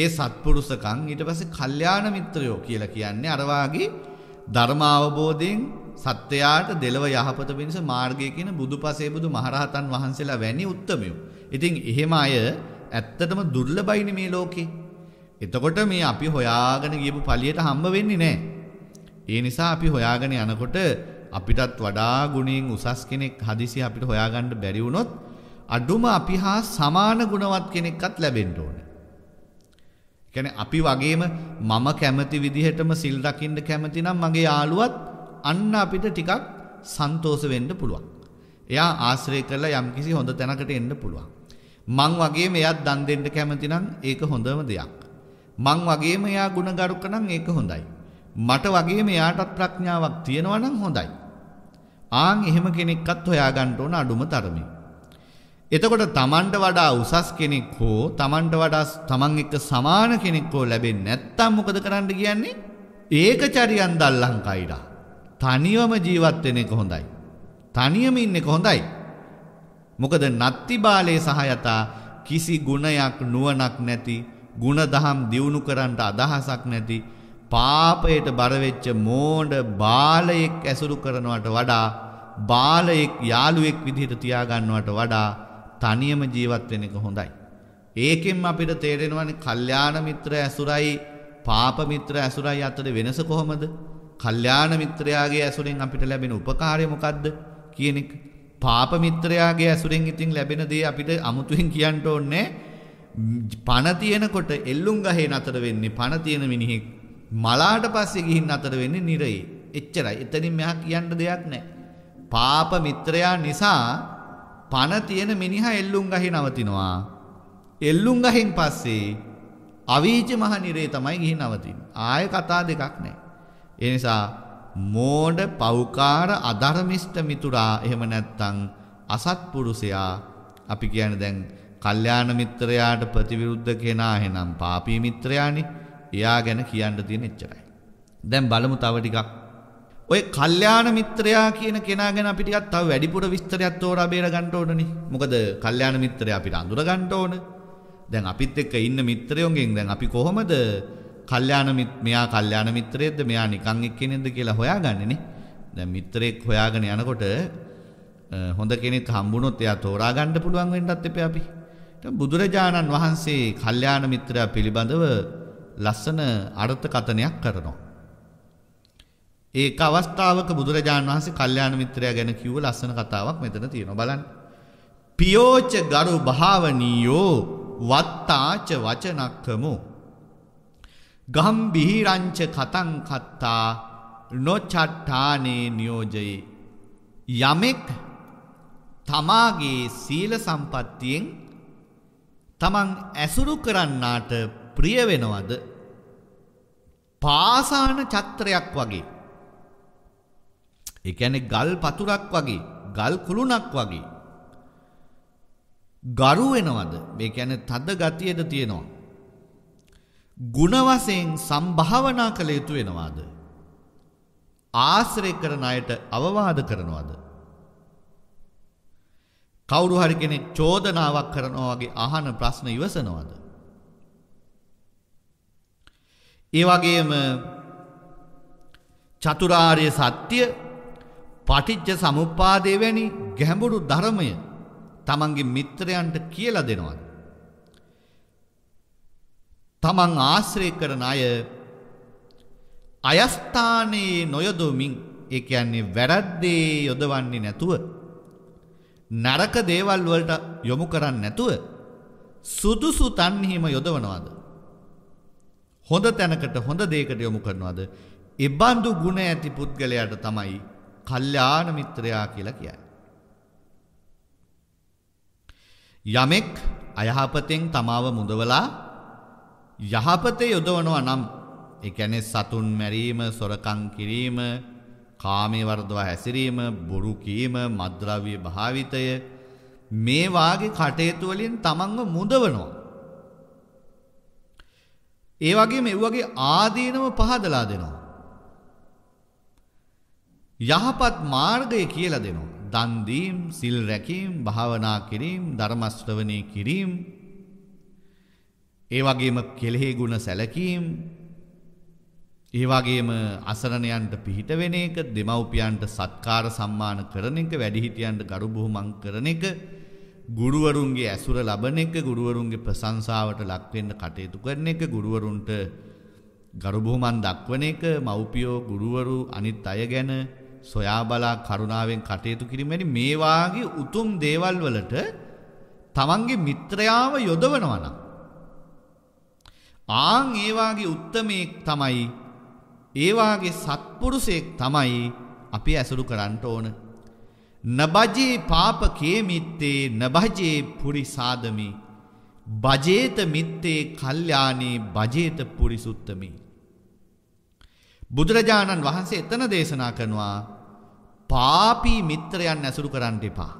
ඒ සත්පුරුෂකම් ඊට පස්සේ කල්යාණ මිත්‍රයෝ කියලා කියන්නේ අර වාගේ ධර්ම අවබෝධයෙන් සත්‍යයට දෙලව යහපත වෙනස මාර්ගය කියන බුදුපසේ බුදු මහරහතන් වහන්සේලා වැනි උත්තමයෝ. ඉතින් එහෙම අය ඇත්තටම දුර්ලභයිනේ මේ ලෝකේ. එතකොට මේ අපි හොයාගෙන ගියපු පළියට හම්බ වෙන්නේ නැහැ. ඒ නිසා අපි හොයාගෙන යනකොට අපිටත් වඩා ගුණෙන් උසස් කෙනෙක් හදිසි අපිට හොයාගන්න බැරි වුණොත් අඩුම අපි හා සමාන ගුණවත් කෙනෙක්වත් ලැබෙන්න ඕනේ. කියන්නේ අපි වගේම මම කැමති විදිහටම සිල් රකින්න කැමති නම් මගේ යාළුවත් අන්න අපිට ටිකක් සන්තෝෂ වෙන්න පුළුවන්. එයා ආශ්‍රය කරලා යම්කිසි හොඳ තැනකට එන්න පුළුවන්. මං වගේම එයාත් දන් දෙන්න කැමති නම් ඒක හොඳම දෙයක්. මං වගේම එයා ගුණගරුක නම් ඒක හොඳයි. මට වගේ මෙයාටත් ප්‍රඥාවක් තියෙනවා නම් හොඳයි. ආන් එහෙම කෙනෙක්වත් හොයාගන්න ඕන අඩුම තරමේ. එතකොට Tamanට වඩා උසස් කෙනෙක් හෝ Tamanට වඩා Taman එක්ක සමාන කෙනෙක් හෝ ලැබෙන්නේ නැත්තම් මොකද කරන්න කියන්නේ? ඒකචරියන් දල්ලං කයිරා. තනියම ජීවත් වෙන එක හොඳයි. තනියම ඉන්න එක හොඳයි. මොකද නත්ති බාලේ සහයතා කිසි ගුණයක් නුවණක් නැති, ಗುಣ දහම් දියුණු කරන්නට අදහසක් නැති පාපයට බරවෙච්ච මෝඩ බාලයෙක් ඇසුරු කරනවට වඩා බාලයෙක් යාළුවෙක් විදිහට තියාගන්නවට වඩා තනියම ජීවත් වෙන එක හොඳයි. ඒකෙන් අපිට තේරෙනවානේ කල්යාණ මිත්‍ර ඇසුරයි පාප මිත්‍ර ඇසුරයි අතර වෙනස කොහොමද? කල්යාණ මිත්‍රයාගේ ඇසුරෙන් අපිට ලැබෙන උපකාරය මොකද්ද කියන එක. පාප මිත්‍රයාගේ ඇසුරෙන් ඉතින් ලැබෙන දේ අපිට අමුතුවෙන් කියන්න ඕනේ. පණ තියෙනකොට එල්ලුම් ගහේ නතර වෙන්නේ පණ තියෙන මිනිහෙක්. මලාට පස්සේ ගිහින් අතර වෙන්නේ නිරේ. එච්චරයි. එතනින් මෙහා කියන්න දෙයක් නැහැ. පාප මිත්‍රයා නිසා පණ තියෙන මිනිහා එල්ලුම් ගහේ නවතිනවා. එල්ලුම් ගහෙන් පස්සේ අවීච මහ නිරේ තමයි ගිහින් නවතින්නේ. ආය කතා දෙකක් නැහැ. ඒ නිසා මෝඩ පෞකාර අධර්මිෂ්ඨ මිතුරා එහෙම නැත්තම් අසත්පුරුෂයා අපි කියන්නේ දැන් කල්යාණ මිත්‍රයාට ප්‍රතිවිරුද්ධ කෙනා එහෙනම් පාපී මිත්‍රයානේ එයා ගැන කියන්න තියෙන එච්චරයි. දැන් බලමු තව ටිකක්. ඔය කල්යාණ මිත්‍රයා කියන කෙනා ගැන අපි ටිකක් තව වැඩිපුර විස්තරයක් තෝරා බේර ගන්න ඕනනේ. මොකද කල්යාණ මිත්‍රයා අපිට අඳුර ගන්න ඕන. දැන් අපිත් එක්ක ඉන්න මිත්‍රයෝගෙන් දැන් අපි කොහොමද කල්යාණ මෙයා කල්යාණ මිත්‍රයෙක්ද මෙයා නිකන් එක්කෙනෙක්ද කියලා හොයාගන්නේ නේ. දැන් මිත්‍රයෙක් හොයාගෙන යනකොට හොඳ කෙනෙක් හම්බුනොත් එයා තෝරා ගන්න පුළුවන් වෙන්නත් එපේ අපි. බුදුරජාණන් වහන්සේ කල්යාණ මිත්‍රයා පිළිබඳව ලස්සන අර්ථකතනයක් කරනවා. ඒක අවස්ථාවක බුදුරජාණන් වහන්සේ කල්යාණ මිත්‍රයා ගැන කිව්ව ලස්සන කතාවක් මෙතන තියෙනවා බලන්න. පියෝච ගරු භාවනියෝ වත්තාච වචනක්කමෝ ගම්බිහිරංච කතං කත්තා නොචට්ඨානේ නියෝජයේ යමෙක් තමාගේ සීල සම්පත්තියෙන් තමන් ඇසුරු කරන්නාට ප්‍රිය වෙනවද? පාසාන චත්‍රයක් වගේ. ඒ කියන්නේ ගල් පතුරක් වගේ, ගල් කුළුණක් වගේ. ගරු වෙනවද? මේ කියන්නේ තද ගතියද තියෙනවා. ಗುಣ වශයෙන් සම්භාවනා කළ යුතු වෙනවද? ආශ්‍රය කරන අයට අවවාද කරනවද? කවුරු හරි කෙනෙක් චෝදනාවක් කරනවා වගේ අහන ප්‍රශ්න ඉවසනවද? ඒ වගේම චතුරාර්ය සත්‍ය පටිච්ච සමුප්පාදය වැනි ගැඹුරු ධර්මය තමන්ගේ මිත්‍රයන්ට කියලා දෙනවා. තමන් ආශ්‍රය කරන අය අයස්ථානයේ නොයොදොමින් ඒ කියන්නේ වැරද්දේ යොදවන්නේ නැතුව නරක දේවල් වලට යොමු කරන්නේ නැතුව සුදුසු තන්හිම යොදවනවාද හොඳ තැනකට හොඳ දේකට යොමු කරනවාද එබන්දු ගුණ ඇති පුද්ගලයාට තමයි කල්්‍යාන මිත්‍රයා කියලා කියයි. යමෙක් අයහපතෙන් තමාව මුදවලා යහපත යොදවනවා නම් එකැනෙ සතුන් මැරීම සොරකං කිරීම කාමිවර්දවා හැසිරීම බොරුකීම මද්‍රවිය භාවිතය මේවාගේ කටයුතුවලින් තමන්ව මුදවනවා. ඒ වගේ මෙව්වගේ ආදීනම පහදලා දෙනවා. යහපත් මාර්ගය කියල දෙනවා. දන්දීම් සිල් රැකීම් භාවනා කිරීම් ධර්මශ්‍රවනය කිරීම් ඒ වගේම කෙලෙහි ගුණ සැලකීම් ඒ වගේම අසරණයන්ට පිහිට වෙන එක දෙමව්පියන්ට සත්කාර සම්මාන කරන එක වැඩිහිටියන්ට ගරු බුහුමන් කරන එක ගුරුවරුන්ගේ ඇසුර ලබන එක ගුරුවරුන්ගේ ප්‍රශංසාවට ලක්වෙන්න කටයුතු කරන එක ගුරුවරුන්ට ගරුබුහුමන් දක්වන එක මව්පියෝ ගුරුවරු අනිත් අය ගැන සොයා බලා කරුණාවෙන් කටයුතු කිරීමනි මේ වාගේ උතුම් දේවල් වලට තමන්ගේ මිත්‍රයාව යොදවනවා නම් ආන් ඒ වාගේ උත්තමයෙක් තමයි ඒ වාගේ සත්පුරුෂයෙක් තමයි අපි ඇසුරු කරන්න ඕනේ නබජේ පාපකේ මිත්තේ නබජේ පුරිසාදමි බජේත මිත්තේ කල්්‍යානී බජේත පුරිසුත්තමි. බුදුරජාණන් වහන්සේ එතන දේශනා කරනවා පාපී මිත්‍රයන් ඇසුරු කරන්න එපා.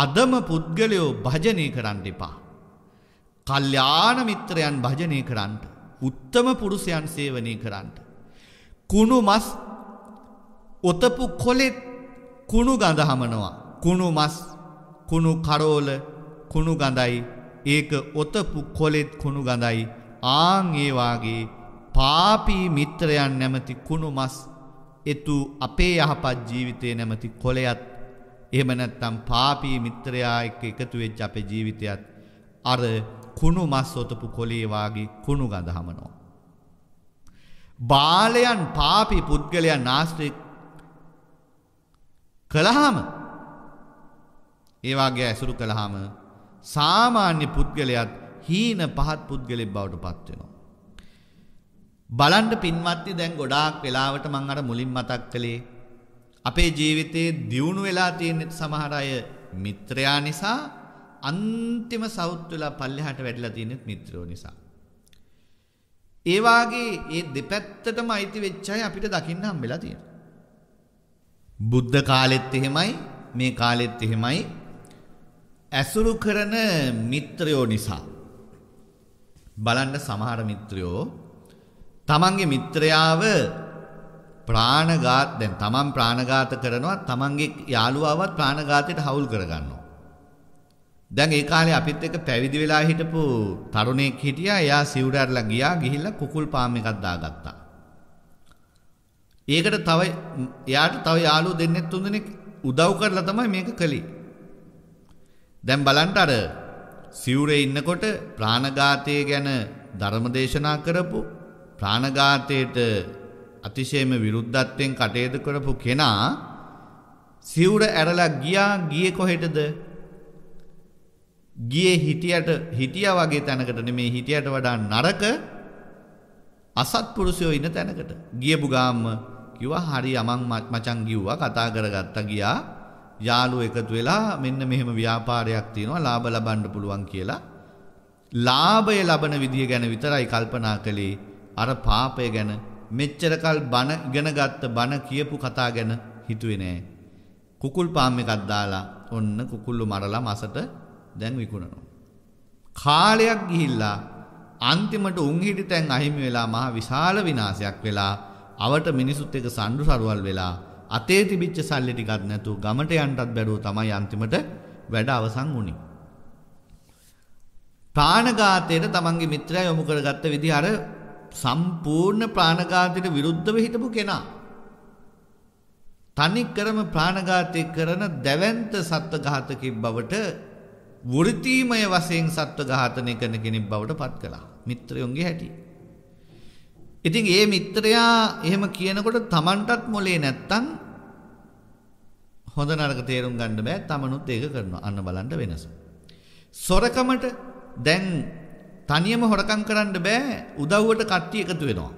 අදම පුද්ගලයෝ භජනය කරන්න එපා. කල්්‍යාන මිත්‍රයන් භජනය කරන්නට උත්තම පුරුෂයන් සේවනය කරන්නට. කුණු මස් ඔතපු කොලෙත් කුණු ගඳහමනවා. කුණු මස් කුණු කරෝල කුණු ගඳයි ඒක ඔතපු කොලෙත් කුණු ගඳයි ආං ඒවාගේ පාපී මිත්‍රයන් නැමති කුණු මස් එතු අපේ යහපත් ජීවිතය නැමති කොලයත් එහෙම නැත්තම් පාපී මිත්‍රයා එක්ක එකතු වෙච්ච අපේ ජීවිතයත් අර කුණු මස් ඔතපු කොලේ වාගේ කුණු ගඳ හමනවා. බාලයන් පාපි පුද්ගලයන් ආශ්‍රය කළහම ඒවාගේ ඇසුරු කළහම සාමාන්‍ය පුද්ගලයත් හීන පහත් පුද්ගලෙක් බවට පත්වෙනවා. බලන්ට පින්වත්ති දැන් ගොඩාක් වෙලාවට මං අර මුලින් මතක් කළේ අපේ ජීවිතයේ දියුණු වෙලා තියෙන සමහර අය මිත්‍රයා නිසා අන්තිම සවුත් වෙලා පල්ලෙහාට වැටිලා තියෙන මිත්‍රයෝ නිසා. ඒ වාගේ ඒ දෙපැත්තටම අයිති වෙච්ච අය අපිට දකින්න හම්බෙලා තියෙනවා. බුද්ධ කාලෙත් එහෙමයි මේ කාලෙත් එහෙමයි ඇසුරු කරන මිත්‍රයෝ නිසා බලන්න සමහර මිත්‍රයෝ තමන්ගේ මිත්‍රයාව ප්‍රාණඝාත දැන් තමන් ප්‍රාණඝාත කරනවා තමන්ගේ යාළුවාවත් ප්‍රාණඝාතයට හවුල් කරගන්නවා දැන් ඒ කාලේ අපිත් එක්ක පැවිදි වෙලා හිටපු තරුණයෙක් හිටියා එයා සිවුර අරලා ගියා ගිහිල්ලා කුකුල් පාම් එකක් දාගත්තා ඒකට තව එයාට තව යාළුවෝ දෙන්නෙක් තුන්දෙනෙක් උදව් කරලා තමයි මේක කළේ. දැන් බලන්න අර සිවුරේ ඉන්නකොට ප්‍රාණඝාතය ගැන ධර්මදේශනා කරපු ප්‍රාණඝාතයට අතිශයම විරුද්ධත්වයෙන් කටයුතු කරපු කෙනා සිවුර ඇරලා ගියා ගියේ කොහෙටද? ගියේ හිටියට හිටියා වගේ තැනකට නෙමේ හිටියට වඩා නරක අසත්පුරුෂයෝ ඉන්න තැනකට ගියපු ගාම්ම කිව්වා හරි අමං මචං කිව්වා කතා කරගත්තා ගියා. යාළුවෝ එකතු වෙලා මෙන්න මෙහෙම ව්‍යාපාරයක් තියෙනවා ලාභ ලබන්න පුළුවන් කියලා. ලාභය ලබන විදිය ගැන විතරයි කල්පනා කළේ අර පාපය ගැන මෙච්චරකල් බණ ඉගෙන ගත්ත බණ කියපු කතා ගැන හිතුවේ නෑ. කුකුල් පාම් එකක් දාලා ඔන්න කුකුල්ලු මරලා මසට දැන් විකුණනවා. කාලයක් ගිහිල්ලා අන්තිමට උන් හිටි තැන් අහිමි වෙලා මහ විශාල විනාශයක් වෙලා අවට මිනිසුත් එක්ක සණ්ඩු සරුවල් වෙලා අතේ තිබිච්ච සල්ලි ටිකක් නැතුව ගමට යන්නත් බැරුව තමයි අන්තිමට වැඩ අවසන් වුණේ. ප්‍රාණඝාතයට තමන්ගේ මිත්‍රයා යොමු කරගත්ත විදිහ අර සම්පූර්ණ ප්‍රාණඝාතයට විරුද්ධව හිටපු කෙනා. තනි කරම ප්‍රාණඝාතය කරන දැවැන්ත සත්ව ඝාතකෙක් බවට වෘත්තිමය වශයෙන් සත්ව ඝාතනය කරන කෙනෙක් බවට පත් කළා. මිත්‍රයොන්ගේ හැටි. ඉතින් ඒ මිත්‍රයා එහෙම කියනකොට Tamanටත් මොලේ නැත්තම් හොඳ නරක තේරුම් ගන්න බෑ. Tamanුත් ඒක කරනවා. අන්න බලන්න වෙනස. සොරකමට දැන් තනියම හොරකම් කරන්න බෑ. උදව්වට කට්ටිය එකතු වෙනවා.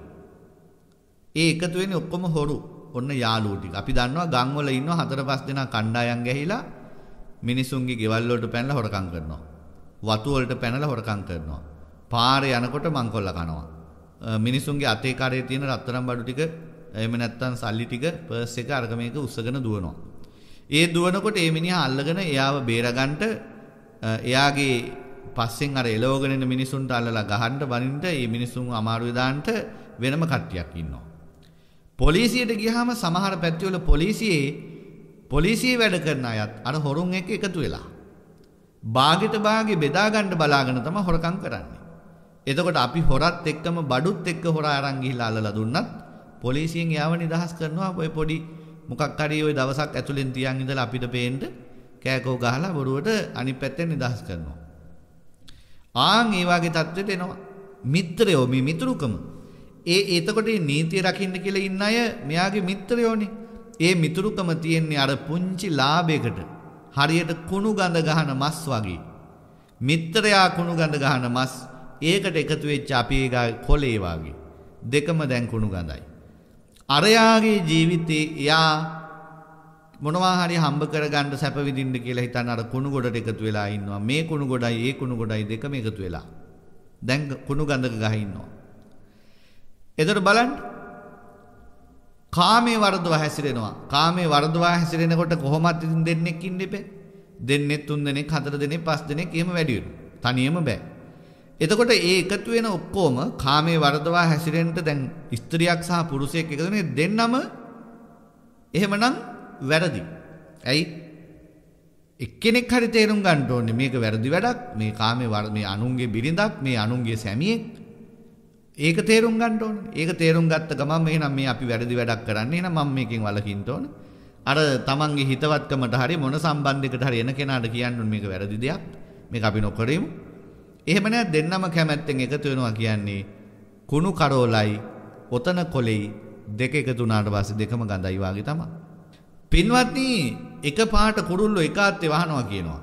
ඒ එකතු වෙන්නේ ඔක්කොම හොරු. ඔන්න යාළුවෝ ටික. අපි දන්නවා ගම්වල ඉන්නවා හතර පහ දෙනා කණ්ඩායම් ගැහිලා මිනිසුන්ගේ ගෙවල් වලට පැනලා හොරකම් කරනවා. වතු වලට පැනලා හොරකම් කරනවා. පාරේ යනකොට මංකොල්ල කනවා. මිනිසුන්ගේ අතේ කරේ තියෙන රත්තරන් බඩු ටික එහෙම නැත්නම් සල්ලි ටික පර්ස් එක අරග මේක උස්සගෙන දුවනවා. ඒ දුවනකොට ඒ මිනිහා අල්ලගෙන එයාව බේරගන්න එයාගේ පස්සෙන් අර එලවගෙන ඉන්න මිනිසුන්ට අල්ලලා ගහන්න බනින්න මේ මිනිසුන් අමාරුවේ දාන්න වෙනම කට්ටියක් ඉන්නවා. පොලිසියට ගියහම සමහර පැතිවල පොලිසියේ පොලිසිය වැඩ කරන අයත් අර හොරුන් එක්ක එකතු වෙලා. බාගෙට බාගේ බෙදා ගන්න බලාගෙන තමයි හොරකම් කරන්නේ. එතකොට අපි හොරත් එක්කම බඩුත් එක්ක හොරා අරන් ගිහිල්ලා අල්ලලා දුන්නත් පොලිසියෙන් එයාව නිදහස් කරනවා ඔය පොඩි මොකක් හරි ওই දවසක් ඇතුලෙන් තියන් ඉඳලා අපිට පේන්න කෑකෝ ගහලා බොරුවට අනිත් පැත්තෙන් නිදහස් කරනවා. ආන් ඒ වගේ තත්ත්වයට එනවා. මිත්‍රයෝ මේ මිතුරුකම. ඒ එතකොට නීතිය රකින්න කියලා ඉන්න අය මෙයාගේ මිත්‍රයෝනේ. ඒ මිතුරුකම තියෙන්නේ අර පුංචි ලාභයකට. හරියට කුණු ගඳ ගහන මස් වගේ. මිත්‍රයා කුණු ගඳ ගහන මස් ඒකට එකතු වෙච්ච අපි කොලේ වගේ දෙකම දැන් කුණු ගඳයි. අරයාගේ ජීවිතේ එයා මොනවා හරි හම්බ කරගන්න සැප විඳින්න කියලා හිතන අර කුණු ගොඩට එකතු වෙලා ඉන්නවා. මේ කුණු ගොඩයි ඒ කුණු ගොඩයි දෙකම එකතු වෙලා. දැන් කුණු ගඳක ගහ ඉන්නවා. එතකොට බලන්න කාමයේ වර්ධව හැසිරෙනවා. කාමයේ වර්ධව හැසිරෙනකොට කොහොමත් ඉතින් දෙන්නෙක් ඉන්න ඉපේ. දෙන්නෙක් තුන් දෙනෙක් හතර දෙනෙක් පස් දෙනෙක් එහෙම වැඩි වෙනවා. තනියම බෑ. එතකොට ඒ එකතු වෙන ඔක්කොම කාමයේ වර්ධවා හැසිරෙන්න දැන් ස්ත්‍රියක් සහ පුරුෂයෙක් එකතුනේ දෙන්නම එහෙමනම් වැරදි. ඇයි? එක්කෙනෙක් හරි තේරුම් ගන්න ඕනේ මේක වැරදි වැඩක්. මේ කාමයේ මේ අනුන්ගේ බිරිඳක්, මේ අනුන්ගේ සැමියෙක්. ඒක තේරුම් ගන්න ඕනේ. ඒක තේරුම් ගත්ත ගමන් එහෙනම් මේ අපි වැරදි වැඩක් කරන්නේ. එහෙනම් මම මේකෙන් වළකින්න ඕනේ. අර තමන්ගේ හිතවත්කමට හරි මොන සම්බන්ධයකට හරි එන කෙනාට කියන්න මේක වැරදි දෙයක්. මේක අපි නොකරෙමු. එහෙම නෑ දෙන්නම කැමැත්තෙන් එකතු වෙනවා කියන්නේ කුණු කරෝලයි ඔතන කොලෙයි දෙක එකතු වුණාට පස්සේ දෙකම ගඳයි වාගේ තමයි. පින්වත්නි එක පාට කුරුල්ලෝ එක අත්තේ වහනවා කියනවා.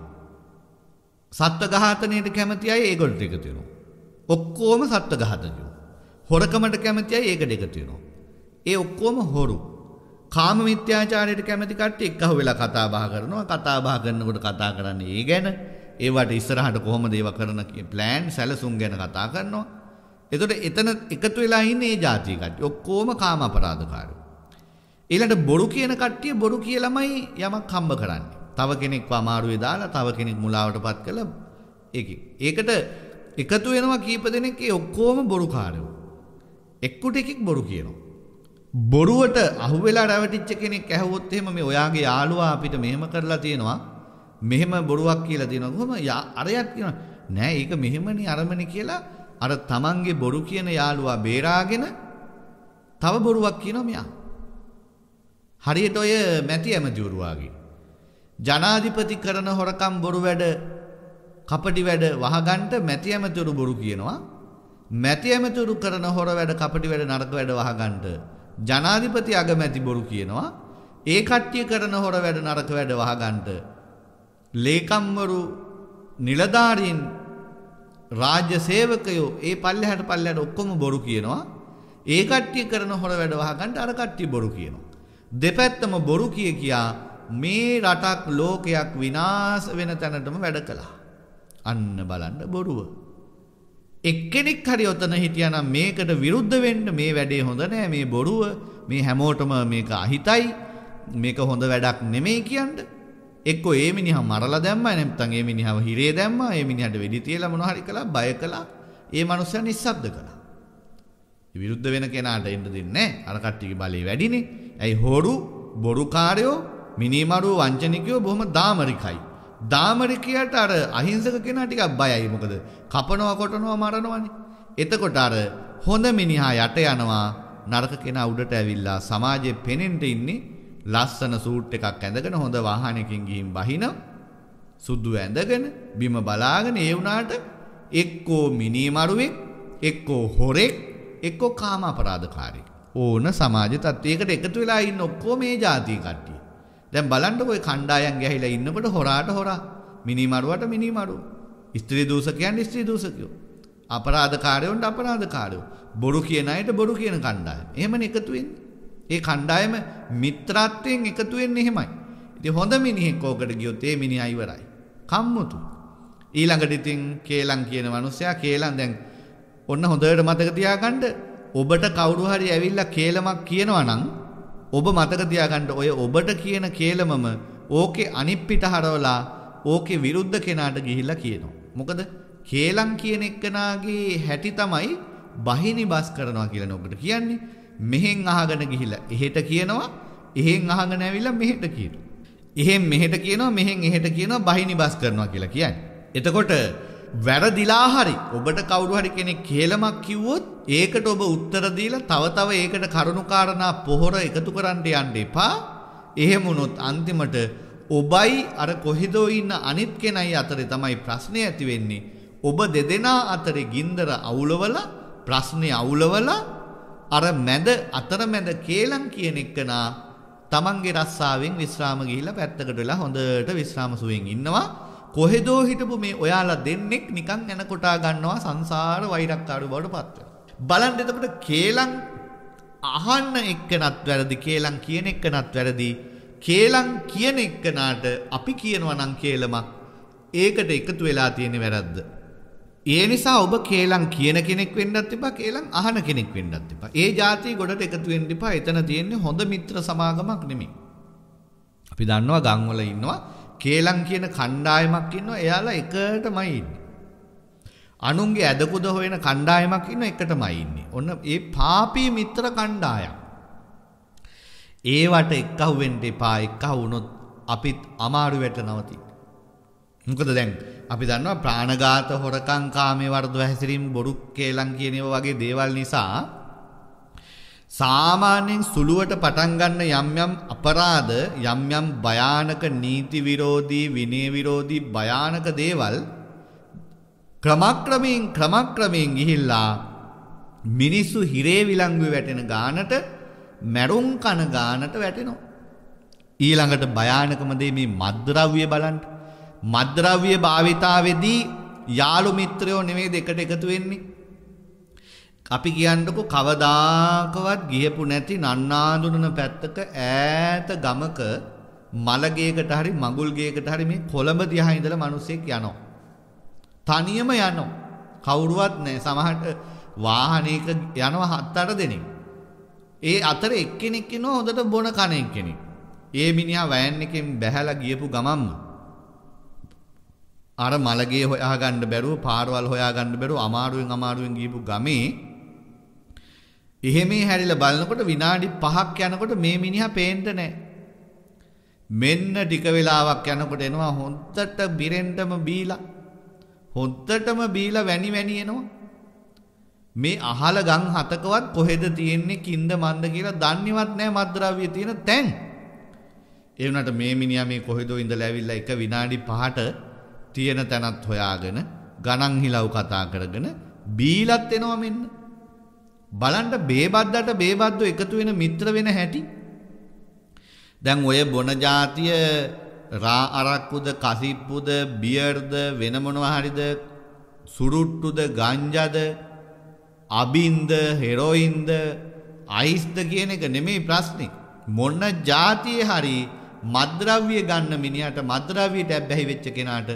සත්ත්ව ඝාතනයට කැමති අය ඒගොල්ලෝ එකතු වෙනවා. ඔක්කොම සත්ත්ව ඝාතකයෝ. හොරකමට කැමති අය ඒකට එකතු වෙනවා. ඒ ඔක්කොම හොරු. කාම මිත්‍යාචාරයට කැමති කට්ටිය එක්කහුවෙලා කතා බහ කරනවා. කතා බහ කරනකොට කතා කරන්නේ ඒ ගැන ඒවට ඉස්සරහට කොහොමද ඒවා කරන කියන ප්ලෑන් සැලසුම් ගැන කතා කරනවා. එතකොට එතන එකතු වෙලා ඉන්නේ ඒ જાතිය කට්ටිය. ඔක්කොම කාම අපරාධකාරයෝ. ඊළඟට බොරු කියන කට්ටිය බොරු කියලාමයි යමක් හම්බ කරන්නේ. තව කෙනෙක්ව අමාරුවේ දාලා තව කෙනෙක් මුලාවටපත් කළා ඒකේ. ඒකට එකතු වෙනවා කීප දෙනෙක් ඒ ඔක්කොම බොරුකාරයෝ. එක්කුට එකෙක් බොරු කියනවා. බොරුවට අහුවෙලා රැවටිච්ච කෙනෙක් ඇහුවොත් එහෙම මේ ඔයාගේ යාළුවා අපිට මෙහෙම කරලා තියෙනවා මෙහෙම බොරුවක් කියලා දෙනවා. කොහොම අරයක් කියනවා. නෑ ඒක මෙහෙමනේ අරමනේ කියලා අර තමන්ගේ බොරු කියන යාළුවා බේරාගෙන තව බොරුවක් කියනවා මෙයා. හරියට ඔය මැති ඇමතිවරුවාගේ. ජනාධිපති කරන හොරකම් බොරු වැඩ කපටි වැඩ වහගන්ට මැති ඇමතිවරු බොරු කියනවා. මැති ඇමතිවරු කරන හොර වැඩ කපටි වැඩ නරක වැඩ වහගන්ට ජනාධිපති අගමැති බොරු කියනවා. ඒ කට්ටිය කරන හොර වැඩ නරක වැඩ වහගන්ට ලේකම්වරු නිලධාරීන් රාජ්‍ය සේවකයෝ ඒ පල්ලෙහාට පල්ලෙහාට ඔක්කොම බොරු කියනවා. ඒ කට්ටිය කරන හොර වැඩ වහගන්න අර කට්ටිය බොරු කියනවා. දෙපැත්තම බොරු කිය කියා මේ රටක් ලෝකයක් විනාශ වෙන තැනටම වැඩ කළා. අන්න බලන්න බොරුව. එක්කෙනෙක් හරි ඔතන හිටියනම් මේකට විරුද්ධ වෙන්න මේ වැඩේ හොඳ නෑ මේ බොරුව මේ හැමෝටම මේක අහිතයි මේක හොඳ වැඩක් නෙමෙයි කියන්නේ එක්ක ඒ මිනිහා මරලා දැම්මා නැත්නම් ඒ මිනිහාව හිරේ දැම්මා ඒ මිනිහාට වෙඩි තියලා මොනවා හරි කළා බය කළා ඒ මනුස්සයා නිස්සබ්ද කළා විරුද්ධ වෙන කෙනාට එන්න දෙන්නේ නැහැ අර කට්ටියගේ බලේ වැඩිනේ ඇයි හොරු බොරුකාරයෝ මිනිමරු වංචනිකයෝ බොහොම දාමරිකයි දාමරිකයට අර අහිංසක කෙනා ටිකක් බයයි මොකද කපනවා කොටනවා මරනවානේ එතකොට අර හොඳ මිනිහා යට යනවා නරක කෙනා උඩට ඇවිල්ලා සමාජයේ පෙනෙන්න ඉන්නේ ලස්සන සූට් එකක් ඇඳගෙන හොඳ වාහනයකින් ගිහින් බහිනවා. සුදු ඇඳගෙන බිම බලාගෙන ඒ වුණාට එක්කෝ මිනීමරුවෙක් එක්කෝ හොරෙක් එක්කෝ කාම අපරාධකාරයෙක්. ඕන සමාජ තත්ත්වයකට එකතු වෙලා ඉන්න ඔක්කොම මේ જાති කට්ටිය. දැන් බලන්නකෝ ඒ කණ්ඩායම් ගැහිලා ඉන්නකොට හොරාට හොරා මිනිමරුවට මිනිමරුව. ස්ත්‍රී දූෂකයන් ස්ත්‍රී දූෂකයෝ. අපරාධකාරයොන්ට අපරාධකාරයෝ. බොරු කියන අයට බොරු කියන කණ්ඩායම්. එහෙමනේ එකතු වෙන්නේ. ඒ කණ්ඩායම මිත්‍රත්වයෙන් එකතු වෙන්නේ එහෙමයි. ඉතින් හොඳ මිනිහෙක් ඕකට ගියොත් ඒ මිනිහා ඉවරයි. කම්මුතු. ඊළඟට ඉතින් කේලම් කියන මිනිසයා කේලම් දැන් ඔන්න හොඳට මතක තියාගන්න ඔබට කවුරු හරි ඇවිල්ලා කේලමක් කියනවා නම් ඔබ මතක තියාගන්න ඔය ඔබට කියන කේලමම ඕකේ අනිත් පිට හරවලා ඕකේ විරුද්ධ කෙනාට ගිහිල්ලා කියනවා. මොකද කේලම් කියන එක්කනාගේ හැටි තමයි බහිනි බස් කරනවා කියලා ඔබට කියන්නේ. මෙහෙන් අහගෙන ගිහිලා එහෙට කියනවා එහෙන් අහගෙන ඇවිල්ලා මෙහෙට කියනවා. එහෙන් මෙහෙට කියනවා මෙහෙන් එහෙට කියනවා බහිනිබස් කරනවා කියලා කියන්නේ. එතකොට වැරදිලා හරි ඔබට කවුරු හරි කෙනෙක් කේලමක් කිව්වොත් ඒකට ඔබ උත්තර දීලා තව තව ඒකට කරුණුකාරණා පොහොර එකතු කරන්න යන්න එපා. එහෙම වුණොත් අන්තිමට ඔබයි අර කොහෙදෝ ඉන්න අනිත් කෙනයි අතරේ තමයි ප්‍රශ්නේ ඇති වෙන්නේ. ඔබ දෙදෙනා අතරේ ගින්දර අවුලවලා ප්‍රශ්නේ අවුලවලා අර මැද අතරමැද කේලම් කියන එක්කනා තමන්ගේ රස්සාවෙන් විශ්‍රාම ගිහිල්ලා පැත්තකට වෙලා හොඳට විශ්‍රාම සුවෙන් ඉන්නවා. කොහෙදෝ හිටපු මේ ඔයාලා දෙන්නෙක් නිකන් එනකොටා ගන්නවා සංසාර වෛරක්කාරු බවට පත් වෙනවා. බලන්න එතකොට කේලම් අහන්න එක්කනත් වැරදි කේලම් කියන එක්කනත් වැරදි කේලම් කියන එක්කනාට අපි කියනවා නම් කේලමක් ඒකට එකතු වෙලා තියෙන වැරද්ද. ඒ නිසා ඔබ කේලම් කියන කෙනෙක් වෙන්නත් එපා කේලම් අහන කෙනෙක් වෙන්නත් එපා. ඒ જાතිය ගොඩට එකතු වෙන්න එපා. එතන තියෙන්නේ හොඳ මිත්‍ර සමාගමක් නෙමෙයි. අපි දන්නවා ගම්වල ඉන්නවා කේලම් කියන කණ්ඩායමක් ඉන්නවා. එයාලා එකටමයි ඉන්නේ. අනුන්ගේ ඇදකුද හොයන කණ්ඩායමක් ඉන්න එකටමයි ඉන්නේ. ඔන්න ඒ පාපී මිත්‍ර කණ්ඩායම්. ඒවට එක්කහුවෙන්න එපා. එක්කහුනොත් අපිත් අමාරු වැටෙනවා තියෙන්නේ. මොකද දැන් අපි දන්නවා ප්‍රාණඝාත හොරකම් කාමයේ වර්ධව හැසිරීම බොරු කේලම් කියන ඒවා වගේ දේවල් නිසා සාමාන්‍යයෙන් සුළුවට පටන් ගන්න යම් යම් අපරාධ යම් යම් භයානක නීති විරෝධී විනය විරෝධී භයානක දේවල් ක්‍රමක්‍රමයෙන් ක්‍රමක්‍රමයෙන් ගිහිල්ලා මිනිස්සු හිරේ විලංගුවේ වැටෙන ගානට මැරුම් කන ගානට වැටෙනවා ඊළඟට භයානකම දේ මේ මද්ද්‍රව්‍ය බලන්න මද්‍රව්‍ය භාවිතාවේදී යාළු මිත්‍රයෝ නෙමෙයි දෙකට එකතු වෙන්නේ. අපි කියන්නකෝ කවදාකවත් ගියපු නැති නන්නාඳුනන පැත්තක ඈත ගමක මලගේකට හරි මඟුල් ගේකට හරි මේ කොළඹ දිහා ඉඳලා මිනිස්සෙක් යනවා. තනියම යනවා. කවුරුවත් නැහැ. සමහරට වාහනයක යනවා හත් අට දෙනෙක්. ඒ අතර එක්කෙනෙක් ඉන්නවා හොඳට බොන කණෙක් කෙනෙක්. ඒ මිනිහා වෑන් එකෙන් බැහැලා ගියපු ගමම්ම අර මලගේ හොයාගන්න බැරුව පාරවල් හොයාගන්න බැරුව අමාරුවෙන් අමාරුවෙන් ගියපු ගමේ එහෙම හැරිලා බලනකොට විනාඩි 5ක් යනකොට මේ මිනිහා පේන්න නැහැ. මෙන්න ටික වෙලාවක් යනකොට එනවා හොන්දට බිරෙන්ඩම බීලා හොන්දටම බීලා වැනි වැනි එනවා. මේ අහල ගම් හතකවත් කොහෙද තියෙන්නේ කින්ද මන්ද කියලා දන්නේවත් නැහැ මද්ද්‍රව්‍ය තියෙන තැන්. ඒ වුණාට මේ මිනිහා මේ කොහෙදෝ ඉඳලා ඇවිල්ලා එක විනාඩි 5ට තියෙන තැනත් හොයාගෙන ගණන්හිලව් කතා කරගෙන බීලත් එනවා මෙන්න. බලන්ට බේබද්දට බේබද්දෝ එකතු වෙන මිත්‍ර වෙන හැටි. දැන් ඔය බොන જાතිය රා අරක්කුද කසිප්පුද බියර්ද වෙන මොනවා හරිද සුරුට්ටුද ගංජාද අබින්ද හෙරොයින්ද අයිස්ද කියන එක නෙමෙයි ප්‍රශ්නේ. මොන જાතියේ හරි මද්ද්‍රව්‍ය ගන්න මිනිහට මද්ද්‍රව්‍යයට ඇබ්බැහි වෙච්ච කෙනාට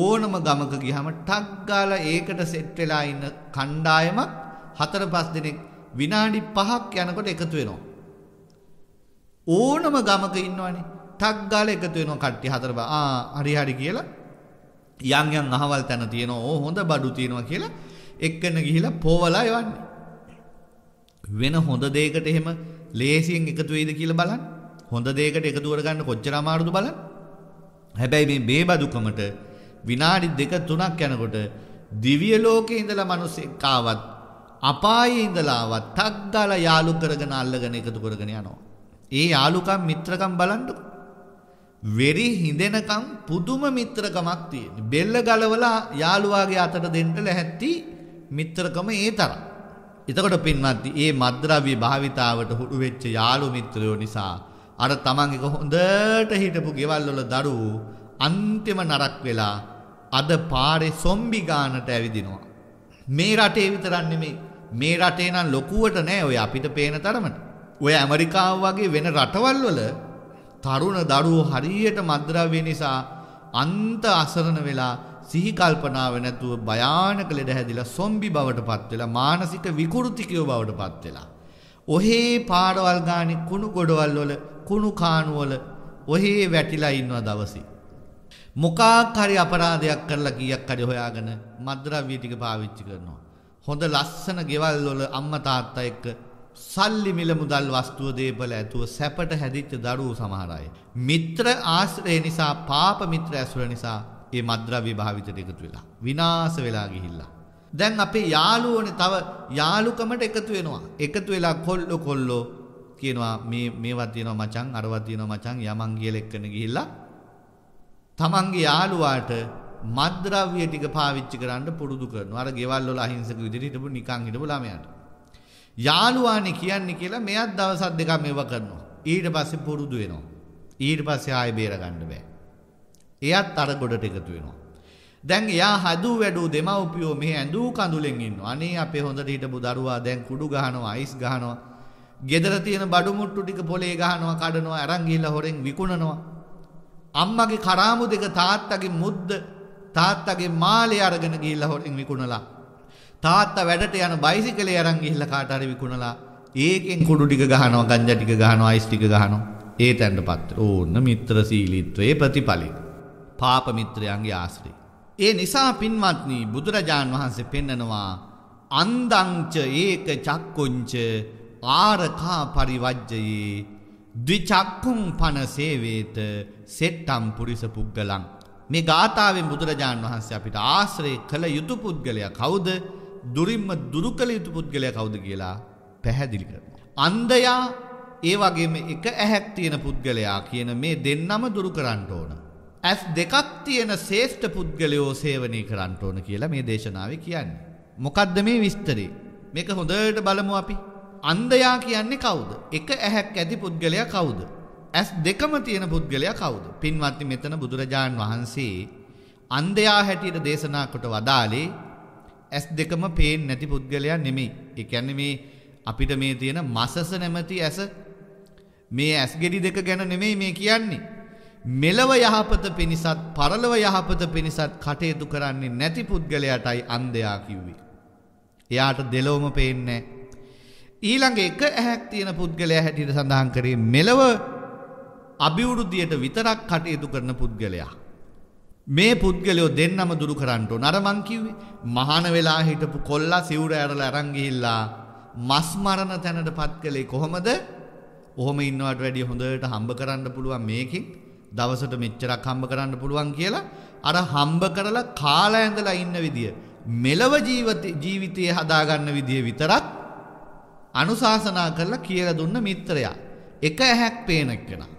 ඕනම ගමක ගිහම ටක් ගාලා ඒකට සෙට් වෙලා ඉන්න කණ්ඩායමක් හතර පහ දිනක් විනාඩි 5ක් යනකොට එකතු වෙනවා. ඕනම ගමක ඉන්නවනේ ටක් ගාලා එකතු වෙනවා කට්ටිය හතර පහ. ආ හරි හරි කියලා යන් යන් අහවල් තැන තියෙනවා. ඕ හොඳ බඩු තියෙනවා කියලා එක්කන ගිහිලා පෝවලා යවන්නේ. වෙන හොඳ දෙයකට එහෙම ලේසියෙන් එකතු වෙයිද කියලා බලන්න. හොඳ දෙයකට එකතු කරගන්න කොච්චර අමාරුද බලන්න. හැබැයි මේ බේබදුකමට විනාඩි දෙක තුනක් යනකොට දිව්‍ය ලෝකේ ඉඳලා මිනිස්සෙක් ආවත් අපායේ ඉඳලා ආවත් 탁 දාලා යාළු කරගෙන අල්ලගෙන එකතු කරගෙන යනවා. ඒ යාළුකම් මිත්‍රකම් බලන්නකො. වෙරි හිඳෙනකම් පුදුම මිත්‍රකමක් තියෙන. බෙල්ල ගලවලා යාළුවාගේ අතට දෙන්න ලැහැත්ති මිත්‍රකම ඒ තරම්. එතකොට පින්වත්නි, මේ මද්ද්‍රව්‍ය භාවිතාවට හුරු වෙච්ච යාළු මිත්‍රයෝ නිසා අර තමන් එක හොඳට හිටපු ගෙවල් වල දරුවෝ අන්තිම නරක් වෙලා අද පාරේ සොම්බි ගානට ඇවිදිනවා. මේ රටේ විතරක් නෙමෙයි. මේ රටේ නම් ලොකුවට නෑ ඔය අපිට පේන තරමට. ඔය ඇමරිකාව වගේ වෙන රටවල් වල තරුණ දරුවෝ හරියට මද්‍රව්‍ය නිසා අන්ත අසරණ වෙලා සිහි කල්පනාව නැතුව භයානක ලෙඩ හැදිලා සොම්බි බවට පත් වෙලා මානසික විකෘතිකයෝ බවට පත් වෙලා. ඔහේ පාරවල් ගානේ කුණු ගොඩවල් වල කුණු කාණු වල ඔහේ වැටිලා ඉන්නවා දවසේ. මොකාක් හරි අපරාධයක් කරලා ගියක් හරි හොයාගෙන මද්ද්‍රව්‍ය ටික පාවිච්චි කරනවා. හොඳ ලස්සන ගෙවල් වල අම්මා තාත්තා එක්ක සල්ලි මිල මුදල් වස්තුව දේපල ඇතුව සැපට හැදිච්ච දරුවෝ සමහර අය. මිත්‍ර ආශ්‍රය නිසා පාප මිත්‍ර ඇසුර නිසා ඒ මද්ද්‍රව්‍ය භාවිතයට එකතු වෙලා විනාශ වෙලා ගිහිල්ලා. දැන් අපේ යාළුවනේ තව යාළුකමට එකතු වෙනවා. එකතු වෙලා කොල්ලෝ කොල්ලෝ කියනවා මේ මේවා තියෙනවා මචං අරවා තියෙනවා මචං යමන් කියලා එක්කන ගිහිල්ලා තමන්ගේ යාළුවාට මද්ද්‍රව්‍ය ටික පාවිච්චි කරන්න පුරුදු කරනවා. අර ගෙවල් වල අහිංසක විදිහට හිටපු නිකන් හිටපු ළමයාට. යාළුවානේ කියන්නේ කියලා මෙයත් දවස් දෙකක් මේව කරනවා. ඊට පස්සේ පුරුදු වෙනවා. ඊට පස්සේ ආයෙ බේර ගන්න බෑ. එයත් අර ගොඩට එකතු වෙනවා. දැන් එයා හදු වැඩූ දෙමව්පියෝ මෙහි ඇඳූ කඳුලෙන් ඉන්නවා. අනේ අපේ හොඳට හිටපු දරුවා දැන් කුඩු ගහනවා, අයිස් ගහනවා. ගෙදර තියෙන බඩු මුට්ටු ටික පොලේ ගහනවා, කඩනවා, අරන් ගිහිල්ලා හොරෙන් විකුණනවා. අම්මගේ කරාමු දෙක තාත්තගේ මුද්ද තාත්තගේ මාලය අරගෙන ගිහිල්ලා හොරින් විකුණලා තාත්තා වැඩට යන බයිසිකලේ අරන් ගිහිල්ලා කාට හරි විකුණලා ඒකෙන් කුඩු ටික ගහනවා ගංජා ටික ගහනවා අයිස් ටික ගහනවා ඒ තැනටපත් ඕන්න මිත්‍ර සීලීත්වයේ ප්‍රතිඵලෙ පාප මිත්‍රයන්ගේ ආශ්‍රය ඒ නිසා පින්වත්නි බුදුරජාන් වහන්සේ පෙන්නනවා අන්දංච ඒක චක්කුංච ආරකා පරිවජ්ජයේ දිචක්කුම් පන සේවේත සෙට්ටම් පුරිස පුද්ගලන්. මේ ගාථාවෙන් බුදුරජාණන් වහන්සේ අපිට ආශ්‍රය කළ යුතු පුද්ගලය කවුද දුරින්ම දුරු කළ යුතු පුද්ගලය කවුද කියලා පැහැදිලි කරනවා. අන්දයා ඒ වගේම එක ඇහැක් තියෙන පුද්ගලයා කියන මේ දෙන්නම දුරු කරන්න ඕන. ඇස් දෙකක් තියෙන ශේෂ්ඨ පුද්ගලයෝ සේවනය කරන්න ඕන කියලා මේ දේශනාව කියන්නේ. මොකද්ද මේ විස්තරේ? මේක හොඳට බලමු අපි. අන්දයා කියන්නේ කවුද? එක ඇහැක් ඇති පුද්ගලයා කවුද? ඇස් දෙකම තියෙන පුද්ගලයා කවුද? පින්වත්නි මෙතන බුදුරජාන් වහන්සේ අන්දයා හැටියට දේශනා කොට වදාලේ ඇස් දෙකම පේන්නේ නැති පුද්ගලයා නෙමෙයි. ඒ කියන්නේ මේ අපිට මේ තියෙන මසස නැමැති ඇස මේ ඇස් ගෙඩි දෙක ගැන නෙමෙයි මේ කියන්නේ. මෙලව යහපත පිණිසත් පරලව යහපත පිණිසත් කටයුතු කරන්නේ නැති පුද්ගලයාටයි අන්දයා කිව්වේ. එයාට දෙලොවම පේන්නේ නැහැ. ඊළඟ එක ඇහැක් තියෙන පුද්ගලයා හැටියට සඳහන් කරේ මෙලව අභිවෘද්ධියට විතරක් කටයුතු කරන පුද්ගලයා. මේ පුද්ගලයෝ දෙන්නම දුරු කරන්නට නරමං කිව්වේ මහාන වෙලා හිටපු කොල්ලා සිවුර ඇරලා අරන් ගිහිල්ලා මස් මරණ තැනටපත් කළේ කොහොමද? ඔහොම ඉන්නවට වැඩිය හොඳට හම්බ කරන්න පුළුවන් මේකෙන් දවසට මෙච්චරක් හම්බ කරන්න පුළුවන් කියලා අර හම්බ කරලා කාලා ඉඳලා ඉන්න විදිය මෙලව ජීවිතයේ හදාගන්න විදිය විතරක් අනුශාසනා කරලා කියලා දුන්න මිත්‍රයා. එක ඇහැක් පේන කෙනා.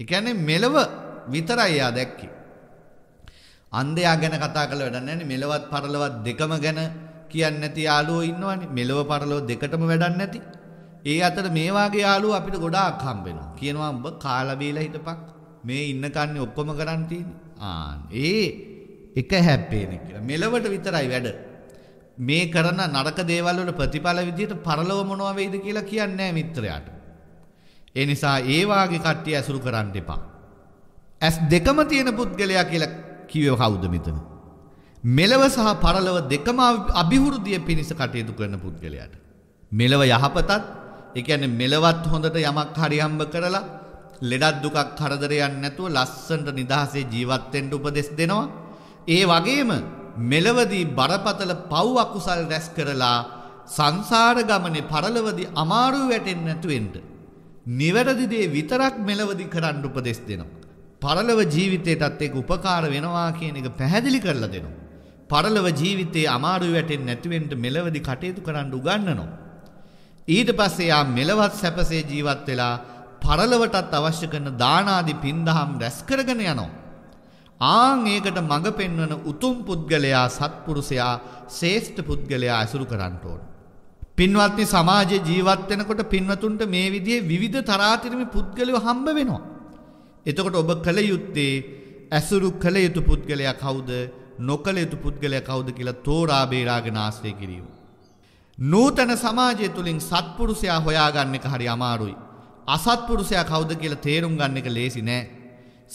ඒ කියන්නේ මෙලව විතරයි යා දැක්කේ. අන්ධයා ගැන කතා කරලා වැඩක් නැහැ මෙලවත් පරලවත් දෙකම ගැන කියන්නේ නැති යාළුවෝ ඉන්නවනේ. මෙලව පරලව දෙකටම වැඩක් නැති. ඒ අතර මේ වාගේ යාළුවෝ අපිට ගොඩාක් හම්බ වෙනවා. කියනවා ඔබ කාලා බීලා හිටපක්. මේ ඉන්න කන්නේ ඔක්කොම කරන් තියෙන්නේ. ආ ඒ එක හැප්පේන කියලා. මෙලවට විතරයි වැඩ. මේ කරන නරක දේවල් වල ප්‍රතිඵල විදියට පරලව මොනවා වෙයිද කියලා කියන්නේ නැහැ මිත්‍රයාට. ඒ නිසා ඒ වාගේ කට්ටිය ඇසුරු කරන්න එපා. ඇස් දෙකම තියෙන පුද්ගලයා කියලා කිව්වේ කවුද මෙතන? මෙලව සහ පරලව දෙකම අභිවෘද්ධිය පිණිස කටයුතු කරන පුද්ගලයාට. මෙලව යහපතත් ඒ කියන්නේ මෙලවත් හොඳට යමක් හරි හම්බ කරලා ලෙඩක් දුකක් කරදරයක් නැතුව ලස්සනට නිදහසේ ජීවත් වෙන්න උපදෙස් දෙනවා. ඒ වගේම මෙලවදී බරපතල පව් අකුසල් රැස් කරලා සංසාර ගමනේ පරලවදී අමාරු වැටෙන්නේ නැතු වෙන්න. නිවැරදි දේ විතරක් මෙලවදී කරන්න උපදෙස් දෙනවා. පරලව ජීවිතයටත් ඒක උපකාර වෙනවා කියන එක පැහැදිලි කරලා දෙනවා. පරලව ජීවිතේ අමාරු වැටෙන්නේ නැති වෙන්න මෙලවදී කටයුතු කරන්න උගන්වනවා. ඊට පස්සේ යා මෙලවත් සැපසේ ජීවත් වෙලා පරලවටත් අවශ්‍ය කරන දාන ආදී පින්දහම් රැස් කරගෙන යනවා. ආං ඒකට මඟ පෙන්වන උතුම් පුද්ගලයා සත්පුරුෂයා ශේෂ්ඨ පුද්ගලයා ඇසුරු කරන්නට ඕන. පින්වත්නි සමාජයේ ජීවත් වෙනකොට පින්වතුන්ට මේ විදිහේ විවිධ තරාතිරමේ පුද්ගලයෝ හම්බ වෙනවා. එතකොට ඔබ කල යුත්තේ ඇසුරු කළ යුතු පුද්ගලයා කවුද? නොකළ යුතු පුද්ගලයා කවුද කියලා තෝරා බේරාගෙන ආශ්‍රය කිරීම. නූතන සමාජය තුලින් සත්පුරුෂයා හොයාගන්න එක හරි අමාරුයි. අසත්පුරුෂයා කවුද කියලා තේරුම් ගන්න එක ලේසි නෑ.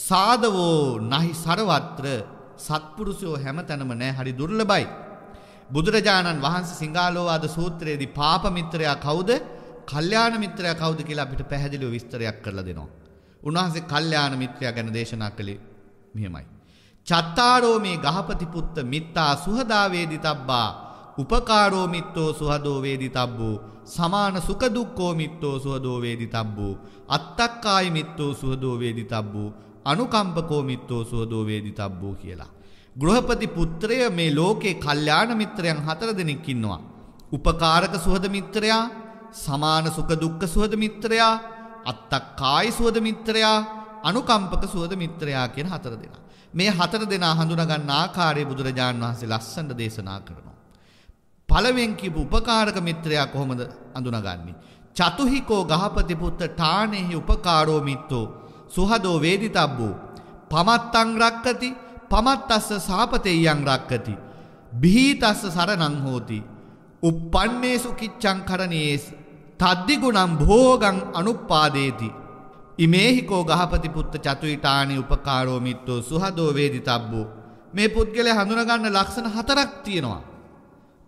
සාදවෝ නහි සරවත්‍ර සත්පුරුෂයෝ හැම තැනම නෑ හරි දුර්ලබයි. බුදුරජාණන් වහන්සේ සිංහාලෝවාද සූත්‍රයේදී පාපමිත්‍රයා කවුද කල්්‍යාන මිත්‍රයා කවුද කියලා අපිට පැහැදිලිව විස්තරයක් කරලා දෙනවා. උන්වහන්සේ කල්්‍යාන මිත්‍රයා ගැන දේශනා කළේ මෙහෙමයි. චත්තාරෝ මේ ගහපතිපුත්ත මිත්තා සුහදාවේදි තබ්බා උපකාරෝ මිත්තෝ සුහදෝ වේදි තබ්බෝ සමාන සුඛ දුක්ඛෝ මිත්තෝ සුහදෝ වේදි තබ්බෝ අත්තක්කායි මිත්තෝ සුහදෝ වේදි තබ්බෝ අනුකම්පකෝමිත්තෝ සුවදෝ වේදි තබ්බෝ කියලා. ගෘහපති පුත්‍රය මේ ලෝකේ කල්්‍යාණ මිත්‍රයන් හතර දෙනෙක් ඉන්නවා. උපකාරක සුහද මිත්‍රයා, සමාන සුඛ දුක්ඛ සුහද මිත්‍රයා, අත්තක්කායි සුහද මිත්‍රයා, අනුකම්පක සුහද මිත්‍රයා කියන හතර දෙනා. මේ හතර දෙනා හඳුනා ගන්න ආකාරය බුදුරජාන් වහන්සේ ලස්සනට දේශනා කරනවා. පළවෙන් කියපු උපකාරක මිත්‍රයා කොහොමද අඳුනගන්නේ? චතුහිකෝ ගහපති පුත්ත ඨානෙහි උපකාරෝ මිත්තෝ සුහදෝ වේදිතබ්බෝ. පමත්තං රක්කති පමත්තස්ස සාපතෙයං රක්කති. බිහිතස්ස සරණං හෝති. උප්පන්නේසු කිච්ඡං කරණයේස් තද්දිගුණම් භෝගං අනුප්පාදේති. ඉමේහිකෝ ගහපති පුත්ත චතුයිටානි උපකාරෝ මිත්තෝ සුහදෝ වේදිතබ්බෝ. මේ පුද්ගලයා හඳුනගන්න ලක්ෂණ හතරක් තියෙනවා.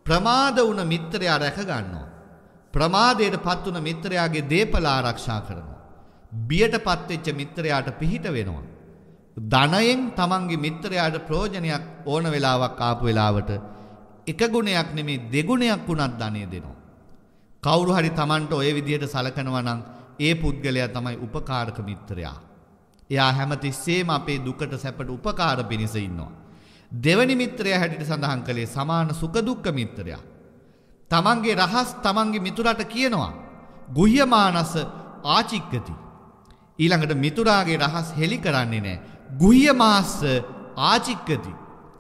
ප්‍රමාද වුණ මිත්‍රයා රැකගන්නවා. ප්‍රමාදයට පත්වන මිත්‍රයාගේ දේපලා ආරක්ෂා කරනවා. බියට පත්වෙච්ච මිත්‍රයාට පිහිට වෙනවා. ධනයෙන් තමන්ගේ මිත්‍රයාට ප්‍රෝජනයක් ඕන වෙලාවක් ආපු වෙලාවට එක ගුණයක් නෙමේ දෙගුණයක් වුණත් ධනය දෙනවා. කවුරු හරි තමන්ට ඔය විදියට සලකනවා නම් ඒ පුද්ගලයා තමයි උපකාරක මිත්‍රයා. එයා හැමතිස්සේම අපේ දුකට සැපට උපකාර පිණිස ඉන්නවා. දෙවනි මිත්‍රයා හැටියට සඳහන් කළේ සමාන සුඛ දුක්ඛ මිත්‍රයා. තමන්ගේ රහස් තමන්ගේ මිතුරට කියනවා. ගුහ්‍යමානස ආචික්කති ඊළඟට මිතුරාගේ රහස් හෙළි කරන්නේ නෑ. ගුහිය මාස්ස ආචික්කති.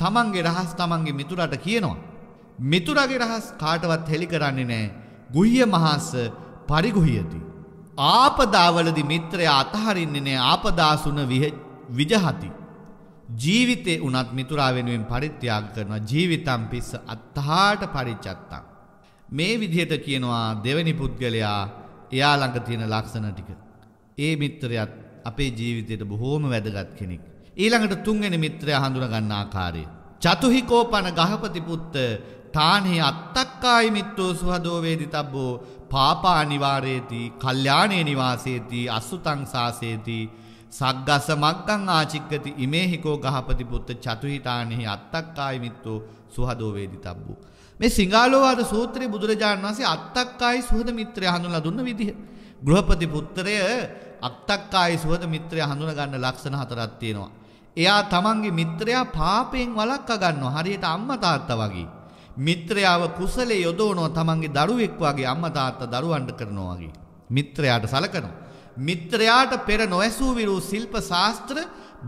තමන්ගේ රහස් තමන්ගේ මිතුරට කියනවා. මිතුරගේ රහස් කාටවත් හෙළි කරන්නේ නෑ. ගුහිය මහස්ස පරිගුහියති. ආපදාවලදි මිත්‍රය අතහරින්නේ නෑ ආපදාසුන විජහති. ජීවිතේ උනත් මිතුරා වෙනුවෙන් පරිත්‍යාග කරනවා ජීවිතම් පිස්ස අත්හාට පරිච්චත්තම්. මේ විදිහට කියනවා දෙවැනි පුද්ගලයා එයා ළඟ තියෙන ලක්ෂණ ටික. ඒ මිත්‍රයත් අපේ ජීවිතයට බොහෝම වැදගත් කෙනෙක්. ඊළඟට තුන්ගෙන මිත්‍රය හඳුනගන්න ආකාරය. චතුහිකෝපන ගහපතිපුත්ත තානෙහි අත්තක්කායි මිත්තෝ සුහදෝවේදි තබ්බෝ පාපානිවාරයේති කල්්‍යානය නිවාසේති අස්සුතං සාසේති සක්ගස මක්කං ආචික්කති ඉමේහිකෝ ගහපතිපුත්ත චතුහිටානෙහි අත්තක්කායි මිත්තෝ සුහදෝවේදි තබ්බූ. මේ සිංගාලෝවාද සූත්‍රය බුදුරජාණන් වසේ අත්තක්කායි සුහද මිත්‍රය හඳුල දුන්න විදිහ. ගෘහපති පුත්තරය අත්තක්කායි සුවද මිත්‍රය හඳුන ගන්න ලක්ෂණ හතරක් තියෙනවා. එයා තමන්ගේ මිත්‍රයා පාපයෙන් වළක්වා ගන්නවා. හරියට අම්මා තාත්තා වගේ. මිත්‍රයාව කුසලයේ යොදවනවා තමන්ගේ දරුවෙක් වගේ අම්මා තාත්තා දරුවන්ට කරනවා වගේ. මිත්‍රයාට සලකනවා. මිත්‍රයාට පෙර නොඇසූ විරු ශිල්ප ශාස්ත්‍ර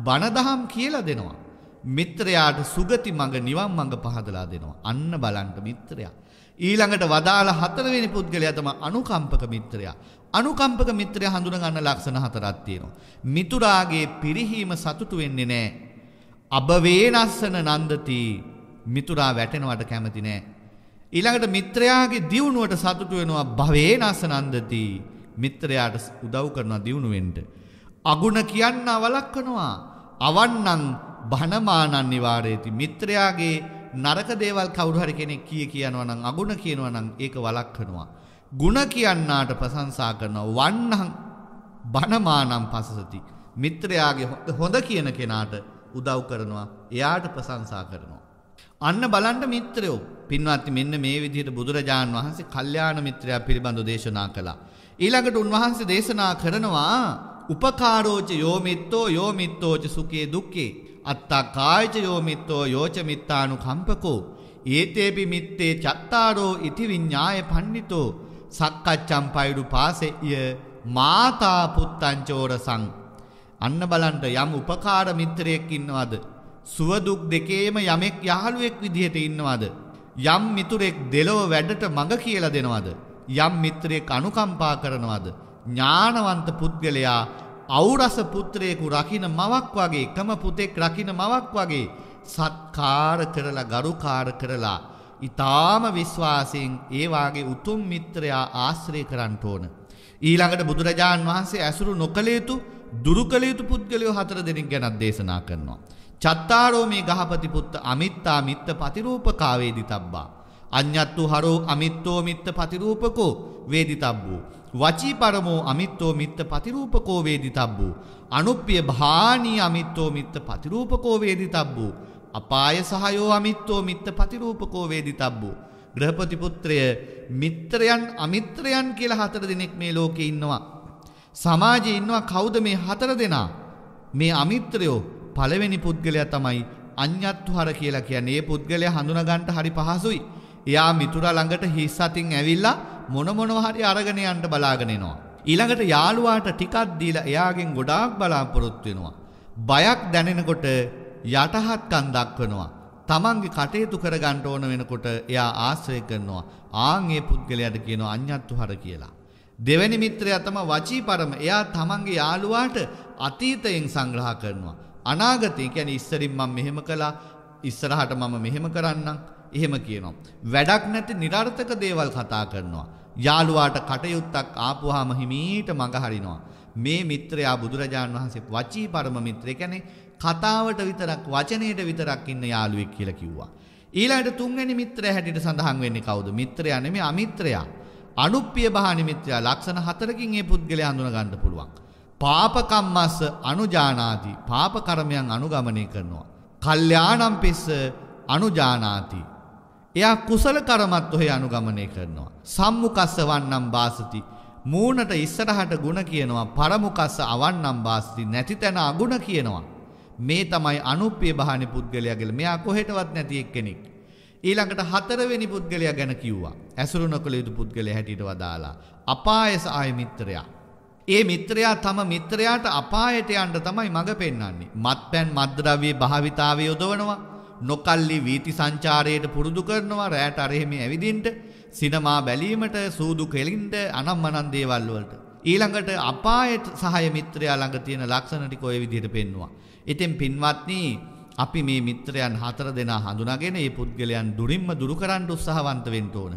බණදහම් කියලා දෙනවා. මිත්‍රයාට සුගති මඟ නිවන් මඟ පහදලා දෙනවා. අන්න බලන්න මිත්‍රයා. ඊළඟට වදාළ හතරවෙනි පුද්ගලයා තමයි අනුකම්පක මිත්‍රයා. අනුකම්පක මිත්‍රය හඳුන ගන්න ලක්ෂණ හතරක් තියෙනවා. මිතුරාගේ පිරිහීම සතුටු වෙන්නේ නැහැ. අබවේනස්සන නන්දති මිතුරා වැටෙනවට කැමති නැහැ. ඊළඟට මිත්‍රයාගේ දියුණුවට සතුටු වෙනවා භවේනස්ස නන්දති. මිත්‍රයාට උදව් කරනවා දියුණු වෙන්න. අගුණ කියන්න වළක්වනවා. අවන්නම් බහනමානන් නිවාරේති මිත්‍රයාගේ නරක දේවල් කවුරු හරි කෙනෙක් කී කියනවා නම් අගුණ කියනවා නම් ඒක වළක්වනවා. ಗುಣ කියන්නාට ප්‍රශංසා කරන වන්නහං බනමානම් පසසති මිත්‍රයාගේ හොඳ කියන කෙනාට උදව් කරනවා එයාට ප්‍රශංසා කරනවා අන්න බලන්න මිත්‍රයෝ පින්වත්නි මෙන්න මේ විදිහට බුදුරජාන් වහන්සේ කල්යාණ මිත්‍රයා පිළිබඳව දේශනා කළා ඊළඟට උන්වහන්සේ දේශනා කරනවා උපකාරෝච යෝ මිත්තෝ යෝ මිත්තෝච සුඛේ දුක්ඛේ අත්තා කායච යෝ මිත්තෝ යෝච මිත්තානුකම්පකෝ ඒතේපි මිත්තේ චත්තාරෝ ඉති විඤ්ඤාය පණ්ඩිතෝ සක්කච්චම්පයිඩු පාසෙය මාතාපුත්තංචෝර සං. අන්න බලන්ට යම් උපකාර මිත්‍රයෙක් ඉන්නවද. සුවදුක් දෙකේම යමෙක් යහළුවෙක් විදිහට ඉන්නවද. යම් මිතුරෙක් දෙලොව වැඩට මඟ කියල දෙනවද. යම් මිත්‍රයෙක් අනුකම්පා කරනවද. ඥානවන්ත පුද්ගලයා අවුරස පුත්‍රයෙකු රකින මවක් වගේ එකම පුතෙක් රකින මවක් වගේ සත්කාර කරලා ගරුකාර කරලා. ඉතාම විශ්වාසයෙන් ඒවාගේ උතුම් මිත්‍රයා ආශ්‍රය කරන්නට ඕන. ඊළඟට බුදුරජාණන් වහන්සේ ඇසුරු නොකළේතු දුරුකළයුතු පුද්ගලයෝ හතර දෙනින් ගැනත් දේශනා කරනවා. චත්තාරෝ මේ ගහපතිපුත්ත අමිත්තා මිත්ත පතිරූපකාවේදි තබ්බා. අඥත්තු හරෝ අමිත්තෝ මිත්ත පතිරූපකෝ වේදි තබ්බූ. වචී පරමෝ අමිත්තෝ මිත්ත පතිරූපකෝ වේදි තබ්බූ. අනුප්‍ය භානී අමිත්තෝ මිත්ත පතිරූපකෝ වේදි තබ්බූ. අපාය සහයෝ අමිත්තෝ මිත්ත පතිරූපකෝ වේදිතබ්බෝ. ග්‍රහපති පුත්‍රය මිත්‍රයන් අමිත්‍රයන් කියලා හතර දෙනෙක් මේ ලෝකේ ඉන්නවා. සමාජයේ ඉන්නවා කවුද මේ හතර දෙනා? මේ අමිත්‍රයෝ පළවෙනි පුද්ගලයා තමයි අඤ්ඤත්තුහර කියලා කියන්නේ. මේ පුද්ගලයා හඳුනගන්න හරි පහසුයි. එයා මිතුරා ළඟට හිස් අතින් ඇවිල්ලා මොන මොනවා හරි අරගෙන යන්න බලාගෙන එනවා. ඊළඟට යාළුවාට ටිකක් දීලා එයාගෙන් ගොඩාක් බලාපොරොත්තු වෙනවා. බයක් දැනෙනකොට යටහත් කන් දක්වනවා. තමන්ගේ කටයුතු කරගන්න ඕන වෙනකොට එයා ආශ්‍රය කරනවා. ආන් ඒ පුද්ගලයාට කියනවා අඤ්ඤත්තු හර කියලා. දෙවැනි මිත්‍රයා තම වචීපරම එයා තමන්ගේ යාළුවාට අතීතයෙන් සංග්‍රහ කරනවා. අනාගතය කියන්නේ ඉස්සරින් මම මෙහෙම කළා, ඉස්සරහට මම මෙහෙම කරන්නම්. එහෙම කියනවා. වැඩක් නැති નિરර්ථක දේවල් කතා කරනවා. යාළුවාට කටයුත්තක් ආපුවාම හිමීට මඟ හරිනවා. මේ මිත්‍රයා බුදුරජාණන් වහන්සේ වචීපරම මිත්‍රය කියන්නේ කතාවට විතරක් වචනයට විතරක් ඉන්න යාළුවෙක් කියලා කිව්වා. ඊළඟට තුන්වෙනි මිත්‍රය හැටියට සඳහන් වෙන්නේ කවුද? මිත්‍රයා නෙමෙයි අමිත්‍රයා. අනුප්පිය බහා නිමිත්‍යා ලක්ෂණ හතරකින් ඒ පුද්ගලයා හඳුනා ගන්න පුළුවන්. පාපකම්මස්ස අනුජානාති පාප කර්මයන් අනුගමනය කරනවා. කල්යාණම් පිස්ස අනුජානාති. එයා කුසල කර්මත් ඔහේ අනුගමනය කරනවා. සම්මුකස්ස වන්නම් වාසති. මූණට ඉස්සරහට ಗುಣ කියනවා. පරමුකස්ස අවන්නම් වාසති. නැති තැන අගුණ කියනවා. මේ තමයි අනුප්පිය භාන පුද්ගලයා කියලා. මෙයා කොහෙටවත් නැති එක්කෙනෙක්. ඊළඟට හතරවෙනි පුද්ගලයා ගැන කිව්වා. ඇසුරු නොකළ යුතු පුද්ගලයා හැටියට වදාලා. අපාය සහාය මිත්‍රයා. ඒ මිත්‍රයා තම මිත්‍රයාට අපායට යන්න තමයි මඟ පෙන්වන්නේ. මත්පැන් මද්ද්‍රව්‍ය භාවිතාවේ යොදවනවා. නොකල්ලි වීති සංචාරයට පුරුදු කරනවා. රැට අරෙහිම ඇවිදින්න, සිනමා බැලීමට, සූදු කෙලින්ද, අනම්මනන් දේවල් වලට. ඊළඟට අපායට සහාය මිත්‍රයා ළඟ තියෙන ලක්ෂණ ටික ඔය විදිහට පෙන්වනවා. ඉතින් පින්වත්නි අපි මේ මිත්‍රයන් හතර දෙනා හඳුනාගෙන මේ පුද්ගලයන් දුරින්ම දුරු කරන්න උත්සාහවන්ත වෙන්න ඕන.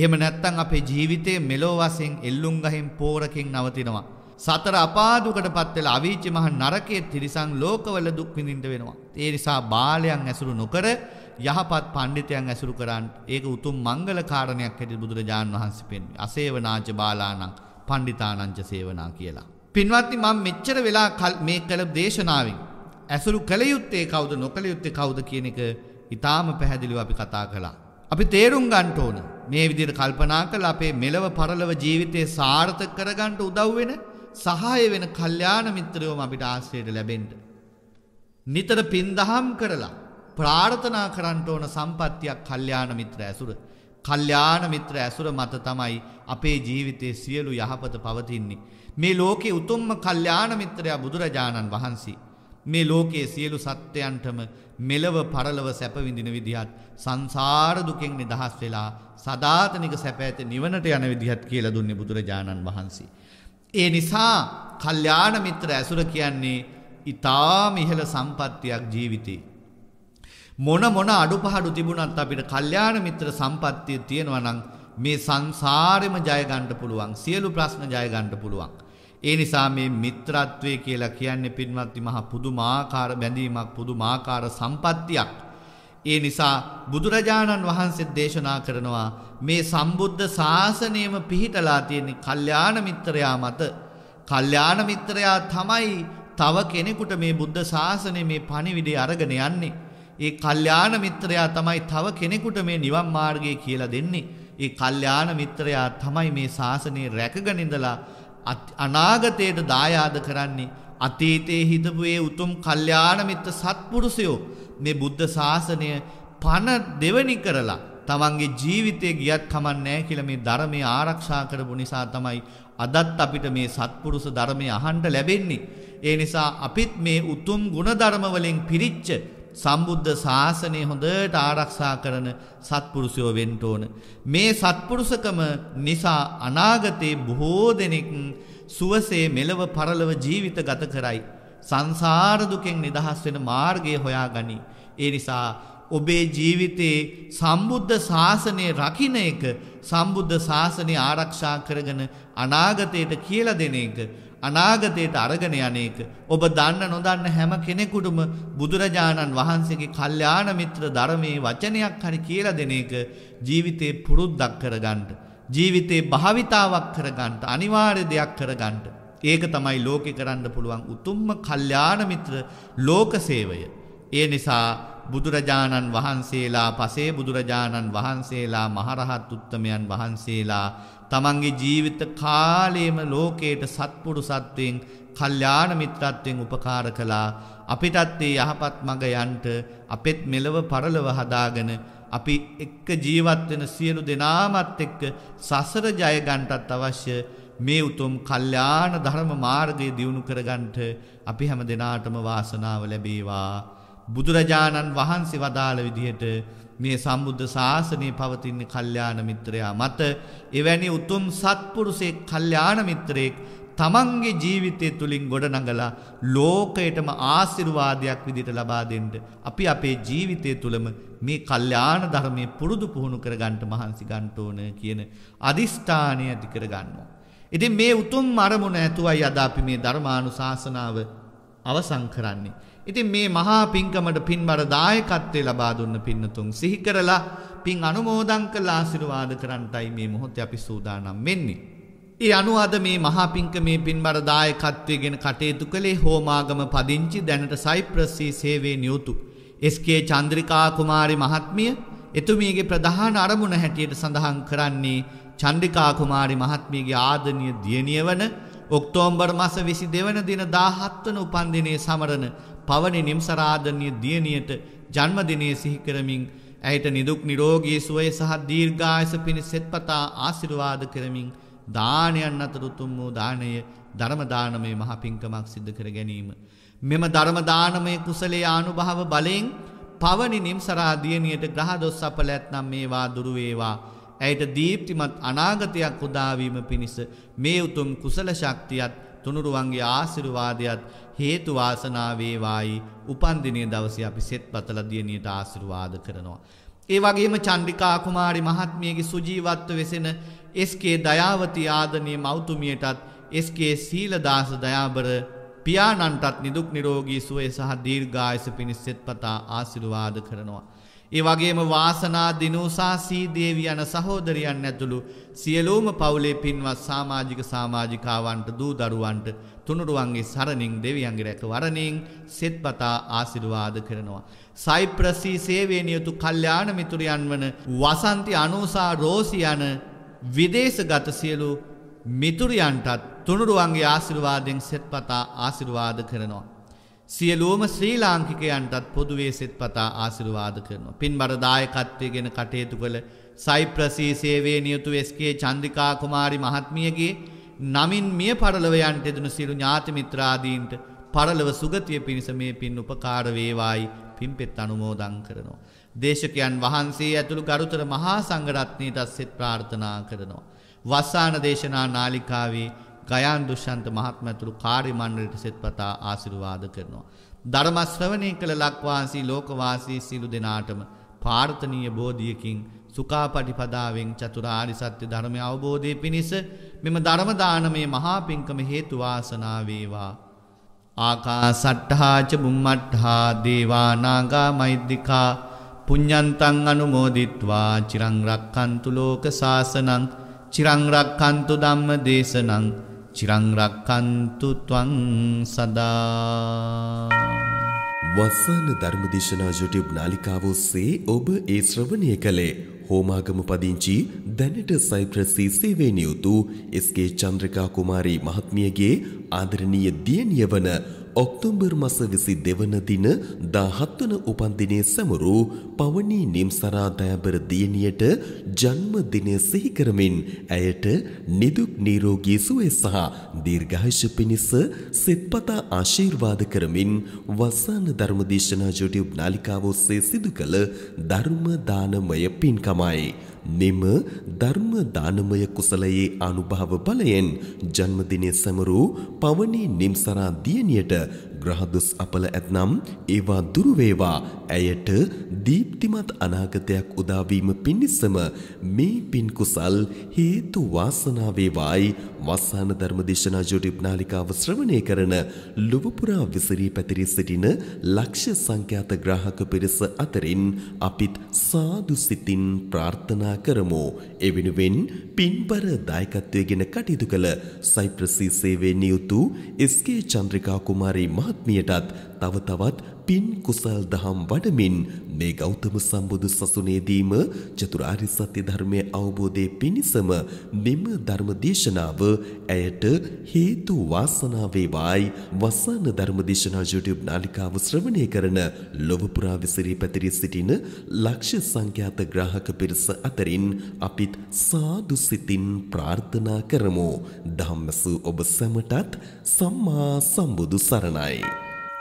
එහෙම නැත්නම් අපේ ජීවිතයේ මෙලෝ වශයෙන් එල්ලුම් ගහෙන් පෝරකින් නවතිනවා. සතර අපාදුකටපත් වෙලා අවීච මහ නරකයේ තිරිසන් ලෝකවල දුක් විඳින්න වෙනවා. ඒ නිසා බාලයන් ඇසුරු නොකර යහපත් පඬිතයන් ඇසුරු කරන් ඒක උතුම් මංගල කාරණයක් හැටියට බුදුරජාන් වහන්සේ පෙන්වයි. අසේවනාච බාලාණං පණ්ඩිතානංච සේවනා කියලා. පින්වත්නි මම මෙච්චර වෙලා මේ කළ දේශනාවෙන් ඇසුරු කළ යුත්තේ කවුද නොකළ යුත්තේ කවුද කියන එක ඉතාම පැහැදිලිව අපි කතා කළා. අපි තේරුම් ගන්ට ඕන මේ විදිර කල්පනා කළ අපේ මෙලව පරලව ජීවිතය සාර්ථක කරගන්ට උදව්වෙන සහය වෙන කල්්‍යාන මිත්‍රයෝම අපිට ආශ්‍රයට ලැබෙන්ට. නිතර පින්දහම් කරලා ප්‍රාර්ථනා කරන්ට ඕන සම්පත්තියක් කල්්‍යාන මිත්‍ර ඇසුර. කල්්‍යාන මිත්‍ර ඇසුර මත තමයි අපේ ජීවිතයේ සියලු යහපත පවතින්නේ. මේ ලෝකෙ උතුම්ම කල්්‍යාන මිත්‍රයා බුදුරජාණන් වහන්සේ. මේ ලෝකයේ සියලු සත්‍යයන්ටම මෙලව පරලව සැපවිඳින විදිහත් සංසාර දුකෙන් නිදහස් වෙලා සදාතනික සැපෑත නිවනට යන විදිහත් කියලා දුන්නේ බුදුරජාණන් වහන්සේ. ඒ නිසා කල්යාණ මිත්‍ර ඇසුර කියන්නේ ඊටාම ඉහළ සම්පත්තියක් ජීවිතේ. මොන මොන අඩුපාඩු තිබුණත් අපිට කල්යාණ මිත්‍ර සම්පත්තිය තියෙනවා නම් මේ සංසාරෙම ජය ගන්න පුළුවන් සියලු ප්‍රශ්න ජය ගන්න පුළුවන්. ඒ නිසා මේ මිත්‍රත්වය කියලා කියන්නේ පින්වත්නි මහ පුදුමාකාර බැඳීමක් පුදුමාකාර සම්පත්තියක්. ඒ නිසා බුදුරජාණන් වහන්සේ දේශනා කරනවා මේ සම්බුද්ධ ශාසනයම පිහිටලා තියෙන කල්යාණ මිත්‍රයා මත කල්යාණ මිත්‍රයා තමයි තව කෙනෙකුට මේ බුද්ධ ශාසනය මේ පණිවිඩේ අරගෙන යන්නේ. ඒ කල්යාණ මිත්‍රයා තමයි තව කෙනෙකුට මේ නිවන් මාර්ගය කියලා දෙන්නේ. ඒ කල්යාණ මිත්‍රයා තමයි මේ ශාසනය රැකගෙන ඉඳලා අනාගතයට දායාද කරන්නේ අතීතයේ හිතපු ඒ උතුම් කල්යාණ මිත්‍ර සත්පුරුෂයෝ මේ බුද්ධ ශාසනය පණ දෙවනි කරලා තමන්ගේ ජීවිතේ ගියත් කමන්නේ කියලා මේ ධර්මය ආරක්ෂා කරපු නිසා තමයි අදත් අපිට මේ සත්පුරුෂ ධර්මය අහන්න ලැබෙන්නේ. ඒ නිසා අපිත් මේ උතුම් ගුණධර්ම වලින් පිරිච්ච සම්බුද්ධ ශාසනය හොඳට ආරක්ෂා කරන සත්පුරුෂයෝ වෙන්ට ඕන. මේ සත්පුරුෂකම නිසා අනාගතයේ බොහෝ දෙනෙක් සුවසේ මෙලව පරලව ජීවිත ගත කරයි. සංසාරදුකෙන් නිදහස් වෙන මාර්ගය හොයා ගනි. ඒ නිසා ඔබේ ජීවිතයේ සම්බුද්ධ ශාසනය රකින එක සම්බුද්ධ ශාසනය ආරක්ෂා කරගෙන අනාගතයට කියල දෙන එක අනාගතයට අරගෙන යනේක ඔබ දන්න නොදන්න හැම කෙනෙකුටම බුදුරජාණන් වහන්සේගේ කල්්‍යාන මිත්‍ර ධර්මයේ වචනයක් හරි කියල දෙන එක ජීවිතේ පුරුද්දක් කරගන්ට. ජීවිතේ භාවිතාවක් කරගන්ට අනිවාර්ය දෙයක් කරගන්ට. ඒක තමයි ලෝකෙ කරන්න පුළුවන් උතුම්ම කල්්‍යාන මිත්‍ර ලෝකසේවය. ඒ නිසා බුදුරජාණන් වහන්සේලා පසේ බුදුරජාණන් වහන්සේලා මහරහත් උත්තමයන් වහන්සේලා තමන්ගේ ජීවිත කාලයම ලෝකයට සත්පුඩු සත්වයෙන් කල්්‍යාන මිත්‍රත්වයෙන් උපකාර කළා අපිටත්තේ යහපත් මඟ යන්ට අපෙත් මෙලව පරලව හදාගෙන අපි එක්ක ජීවත්වෙන සියලු දෙනාමත් එක්ක සසර ජයගන්ටත් අවශ්‍ය මේ උතුම් කල්්‍යාන ධර්ම මාර්ගය දියුණු කරගන්ට අපි හැම දෙනාටම වාසනාව ලැබේවා. බුදුරජාණන් වහන්සේ වදාළ විදිහට මේ සම්බුද්ධ ශාසනය පවතින්න කල්්‍යාන මිත්‍රයා මත එවැනි උතුම් සත්පුරුසේ කල්්‍යාන මිත්‍රයෙක් තමන්ගේ ජීවිතය තුළින් ගොඩනඟලා ලෝකයටම ආසිරුවාදයක් විදිට ලබාදෙන්ට අපි අපේ ජීවිතය තුළම මේ කල්්‍යාන ධර්මය පුරුදු පුහුණු කරගන්ට මහන්සි ගන්ටෝන කියන අධිෂ්ඨානය ඇති කරගන්නවා. ඉතින් මේ උතුම් අරමුණ ඇතුවයි අදාපි මේ ධර්මානු ශාසනාව අවසං කරන්නේ. ඉතින් මේ මහා පින්කමට පින්බර දායකත්වය ලබා දුන්න පින්නතුන් සිහි කරලා පින් අනුමෝදන් කළා ආශිර්වාද කරන්ටයි මේ මොහොතේ අපි සූදානම් වෙන්නේ. ඒ අනුව අද මේ මහා පින්කමේ පින්බර දායකත්වයෙන් කටයුතු කළේ හෝමාගම පදිංචි දැනට සයිප්‍රස්සී සේවයේ නියුතු එස්.කේ. චන්ද්‍රිකා කුමාරි මහත්මිය එතුමියගේ ප්‍රධාන අරමුණ හැටියට සඳහන් කරන්නේ චන්ද්‍රිකා කුමාරි මහත්මියගේ ආදරණීය දියණිය වන ඔක්තෝම්බර් මස 22 වෙනි දින 17 වන උපන්දිනයේ සමරන පවනි නිම්සරාධනය දියණියට ජන්මදිනය සිහිකරමින් ඇයට නිදුක් නිරෝගී සුවය සහ දීර්ඝායස පිණි සෙත්පතා ආශිර්වාද කරමින් දානයන් අතරුතුම් වූ දානය ධර්මදානමය මහපින්කමක් සිද්ධ කර ගැනීම. මෙම ධර්මදානමය කුසලේ ආනුභාව බලයෙන් පවනි නිම්සරාදියණියට ග්‍රහදොස් අපලැත්නම් මේවා දුරුවේවා. ඇයට දීප්තිමත් අනාගතයක් උදාවීම පිණිස මේ උතුම් කුසල ශක්තියත් තුනුරුවන්ගේ ආශිර්වාදයත් හේතු වාසනා වේවායි උපන්දිනේ දවසේ අපි සෙත්පතල දියණියට ආශිර්වාද කරනවා. ඒ වගේම චන්ද්‍රිකා කුමාරි මහත්මියගේ සුජීවත්ව වෙසෙන SK දයාවති ආදනීය මෞතුමියටත් SK සීලදාස දයාබර පියාණන්ටත් නිදුක් නිරෝගී සුවය සහ දීර්ඝායස පිණිස සෙත්පතා ආශිර්වාද කරනවා. ඒ වගේම වාසනා දිනූසා සීදේවියන සහෝදරයන් ඇතුළු සියලූම පවුලේ පින්වත් සාමාජික සාමාජිකාවන්ට දූ දරුවන්ට තුනුරුවන්ගේ සරණින් දෙවියන්ගේ රැක වරණින් සෙත්පතා ආශිර්වාද කරනවා. සයිප්‍රසී සේවේනියතු කල්්‍යාන මිතුරියන් වන වසන්ති අනුසා රෝසියන විදේශගත සියලු මිතුරියන්ටත් තුනුරුවන්ගේ ආශිර්වාදයෙන් සෙත්පතා ආශිර්වාද කරනවා. සියලූම ශ්‍රී ලාංකිකයන්ටත් පොදුවේ සෙත්පතා ආසිරුවාද කරනවා. පින් බරදායකත්වය ගෙන කටයුතු කළ සයිප්‍රසී සේවේ නියුතු වෙස්කේ චන්දිකා කුමාරි මහත්මියගේ නමින් මිය පරලවයන්ට එදනු සිරු ඥාතිමිත්‍රාදීන්ට පරලව සුගතිය පිණිස මේ පින් උපකාරවේවායි පින්පෙත් අනුමෝදං කරනවා. දේශකයන් වහන්සේ ඇතුළු ගරුතර මහා සංගරත්නීටත් සෙත් ප්‍රාර්ථනා කරනවා. වස්සාන දේශනා නාලිකාවේ ගයන් දුෂ්යන්ත මහත්මතුළු කාර්ය මණ්ඩලයට සෙත්පතා ආශිර්වාද කරනවා. ධර්ම ශ්‍රවණය කළ ලක්වාසී ලෝකවාසී සිළු දෙනාටම පාර්ථනීය බෝධියකින් සුකාපටිපදාවෙන් චතුරාරි සත්‍ය ධර්මය අවබෝධය පිණිස මෙම ධර්ම දානමේ මහා පිංකම හේතු වාසනා වේවා. ආකාසට්ඨාච බුම්මට්ඨා දේවා නාග මෛද්దికා පුඤ්ඤන්තං අනුමෝදිත්වා චිරං රක්칸තු ලෝක සාසනං චිරං රක්칸තු ධම්ම දේශනං චිරංරක්කන්තු ත්වං සදා වස්සාන ධර්මදේශනා YouTube නාලිකාව ඔස්සේ ඔබ ඒ ශ්‍රවණය කළේ හෝමාගම පදිංචි දැනට සයිප්‍රසී සේවයෙන් යුතු එස්.කේ. චන්ද්‍රිකා කුමාරී මහත්මියගේ ආදරණීය දියණිය වන ඔක්තෝබර් මස විසි දෙවන දින දාහත්වන උපන්දිනය සැමරු පවනී නිම්සරා දෑබර දියණියට ජන්මදිනය සිහිකරමින් ඇයට නිදුක් නීරෝගී සුවය සහ දීර්ඝායුෂ පිණිස සෙත්පතා ආශීර්වාද කරමින් වසාන ධර්මදේශනා YouTube නාලිකාව ඔස්සේ සිදු කළ ධර්ම දානමය පින්කමයි මෙම ධර්ම දානමය කුසලයේ අනුභව බලයෙන් ජන්මදිනය සමරූ පවනී නිම්සරා දියණියට ග්‍රහදොස් අපල ඇත්නම් ඒවා දුරුවේවා ඇයට දීප්තිමත් අනාගතයක් උදාවීම පිණිසම මේ පින් කුසල් හේතු වාසනාවේවායි වස්සාන ධර්මදේශනා YouTube නාලිකාව ශ්‍රවණය කරන ලොවපුරා විසිරී පැතිරී සිටින ලක්ෂ සංඛ්‍යාත ග්‍රාහක පිරිස අතරින් අපිත් සාදු සිතින් ප්‍රාර්ථනා කරමු. එවෙනුවෙන් පින්බර දායකත්වයේගෙන කටයුතු කළ සයිප්‍රසී සේවයේ නියුතු එස්.කේ. චන්ද්‍රිකා කුමාරී මහත්මිය ආත්මයටත් තව තවත් පින් කුසල් දහම් වඩමින් මේ ගෞතම සම්බුදු සසුනේදීම චතුරාර්ය සත්‍ය ධර්මයේ අවබෝධයේ පිණිසම මෙම ධර්ම දේශනාව ඇයට හේතු වාසනා වේවායි වසන ධර්ම දේශනා YouTube නාලිකාව ශ්‍රවණය කරන ලොව පුරා විසිරී පැතිරී සිටින ලක්ෂ සංඛ්‍යාත ග්‍රාහක පිරිස අතරින් අපිත් සාදු සිතින් ප්‍රාර්ථනා කරමු ධම්මසු ඔබ සැමටත් සම්මා සම්බුදු සරණයි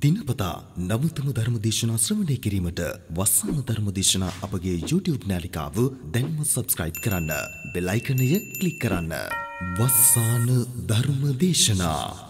දිනපතා නවතම ධර්මදේශනා ශ්‍රවණය කිරීමට වස්සාන ධර්මදේශනා අපගේ YouTube නාලිකාව දැන්ම සබස්ක්‍රයිබ් කරන්න. බෙල් අයිකනය ක්ලික් කරන්න. වස්සාන ධර්මදේශනා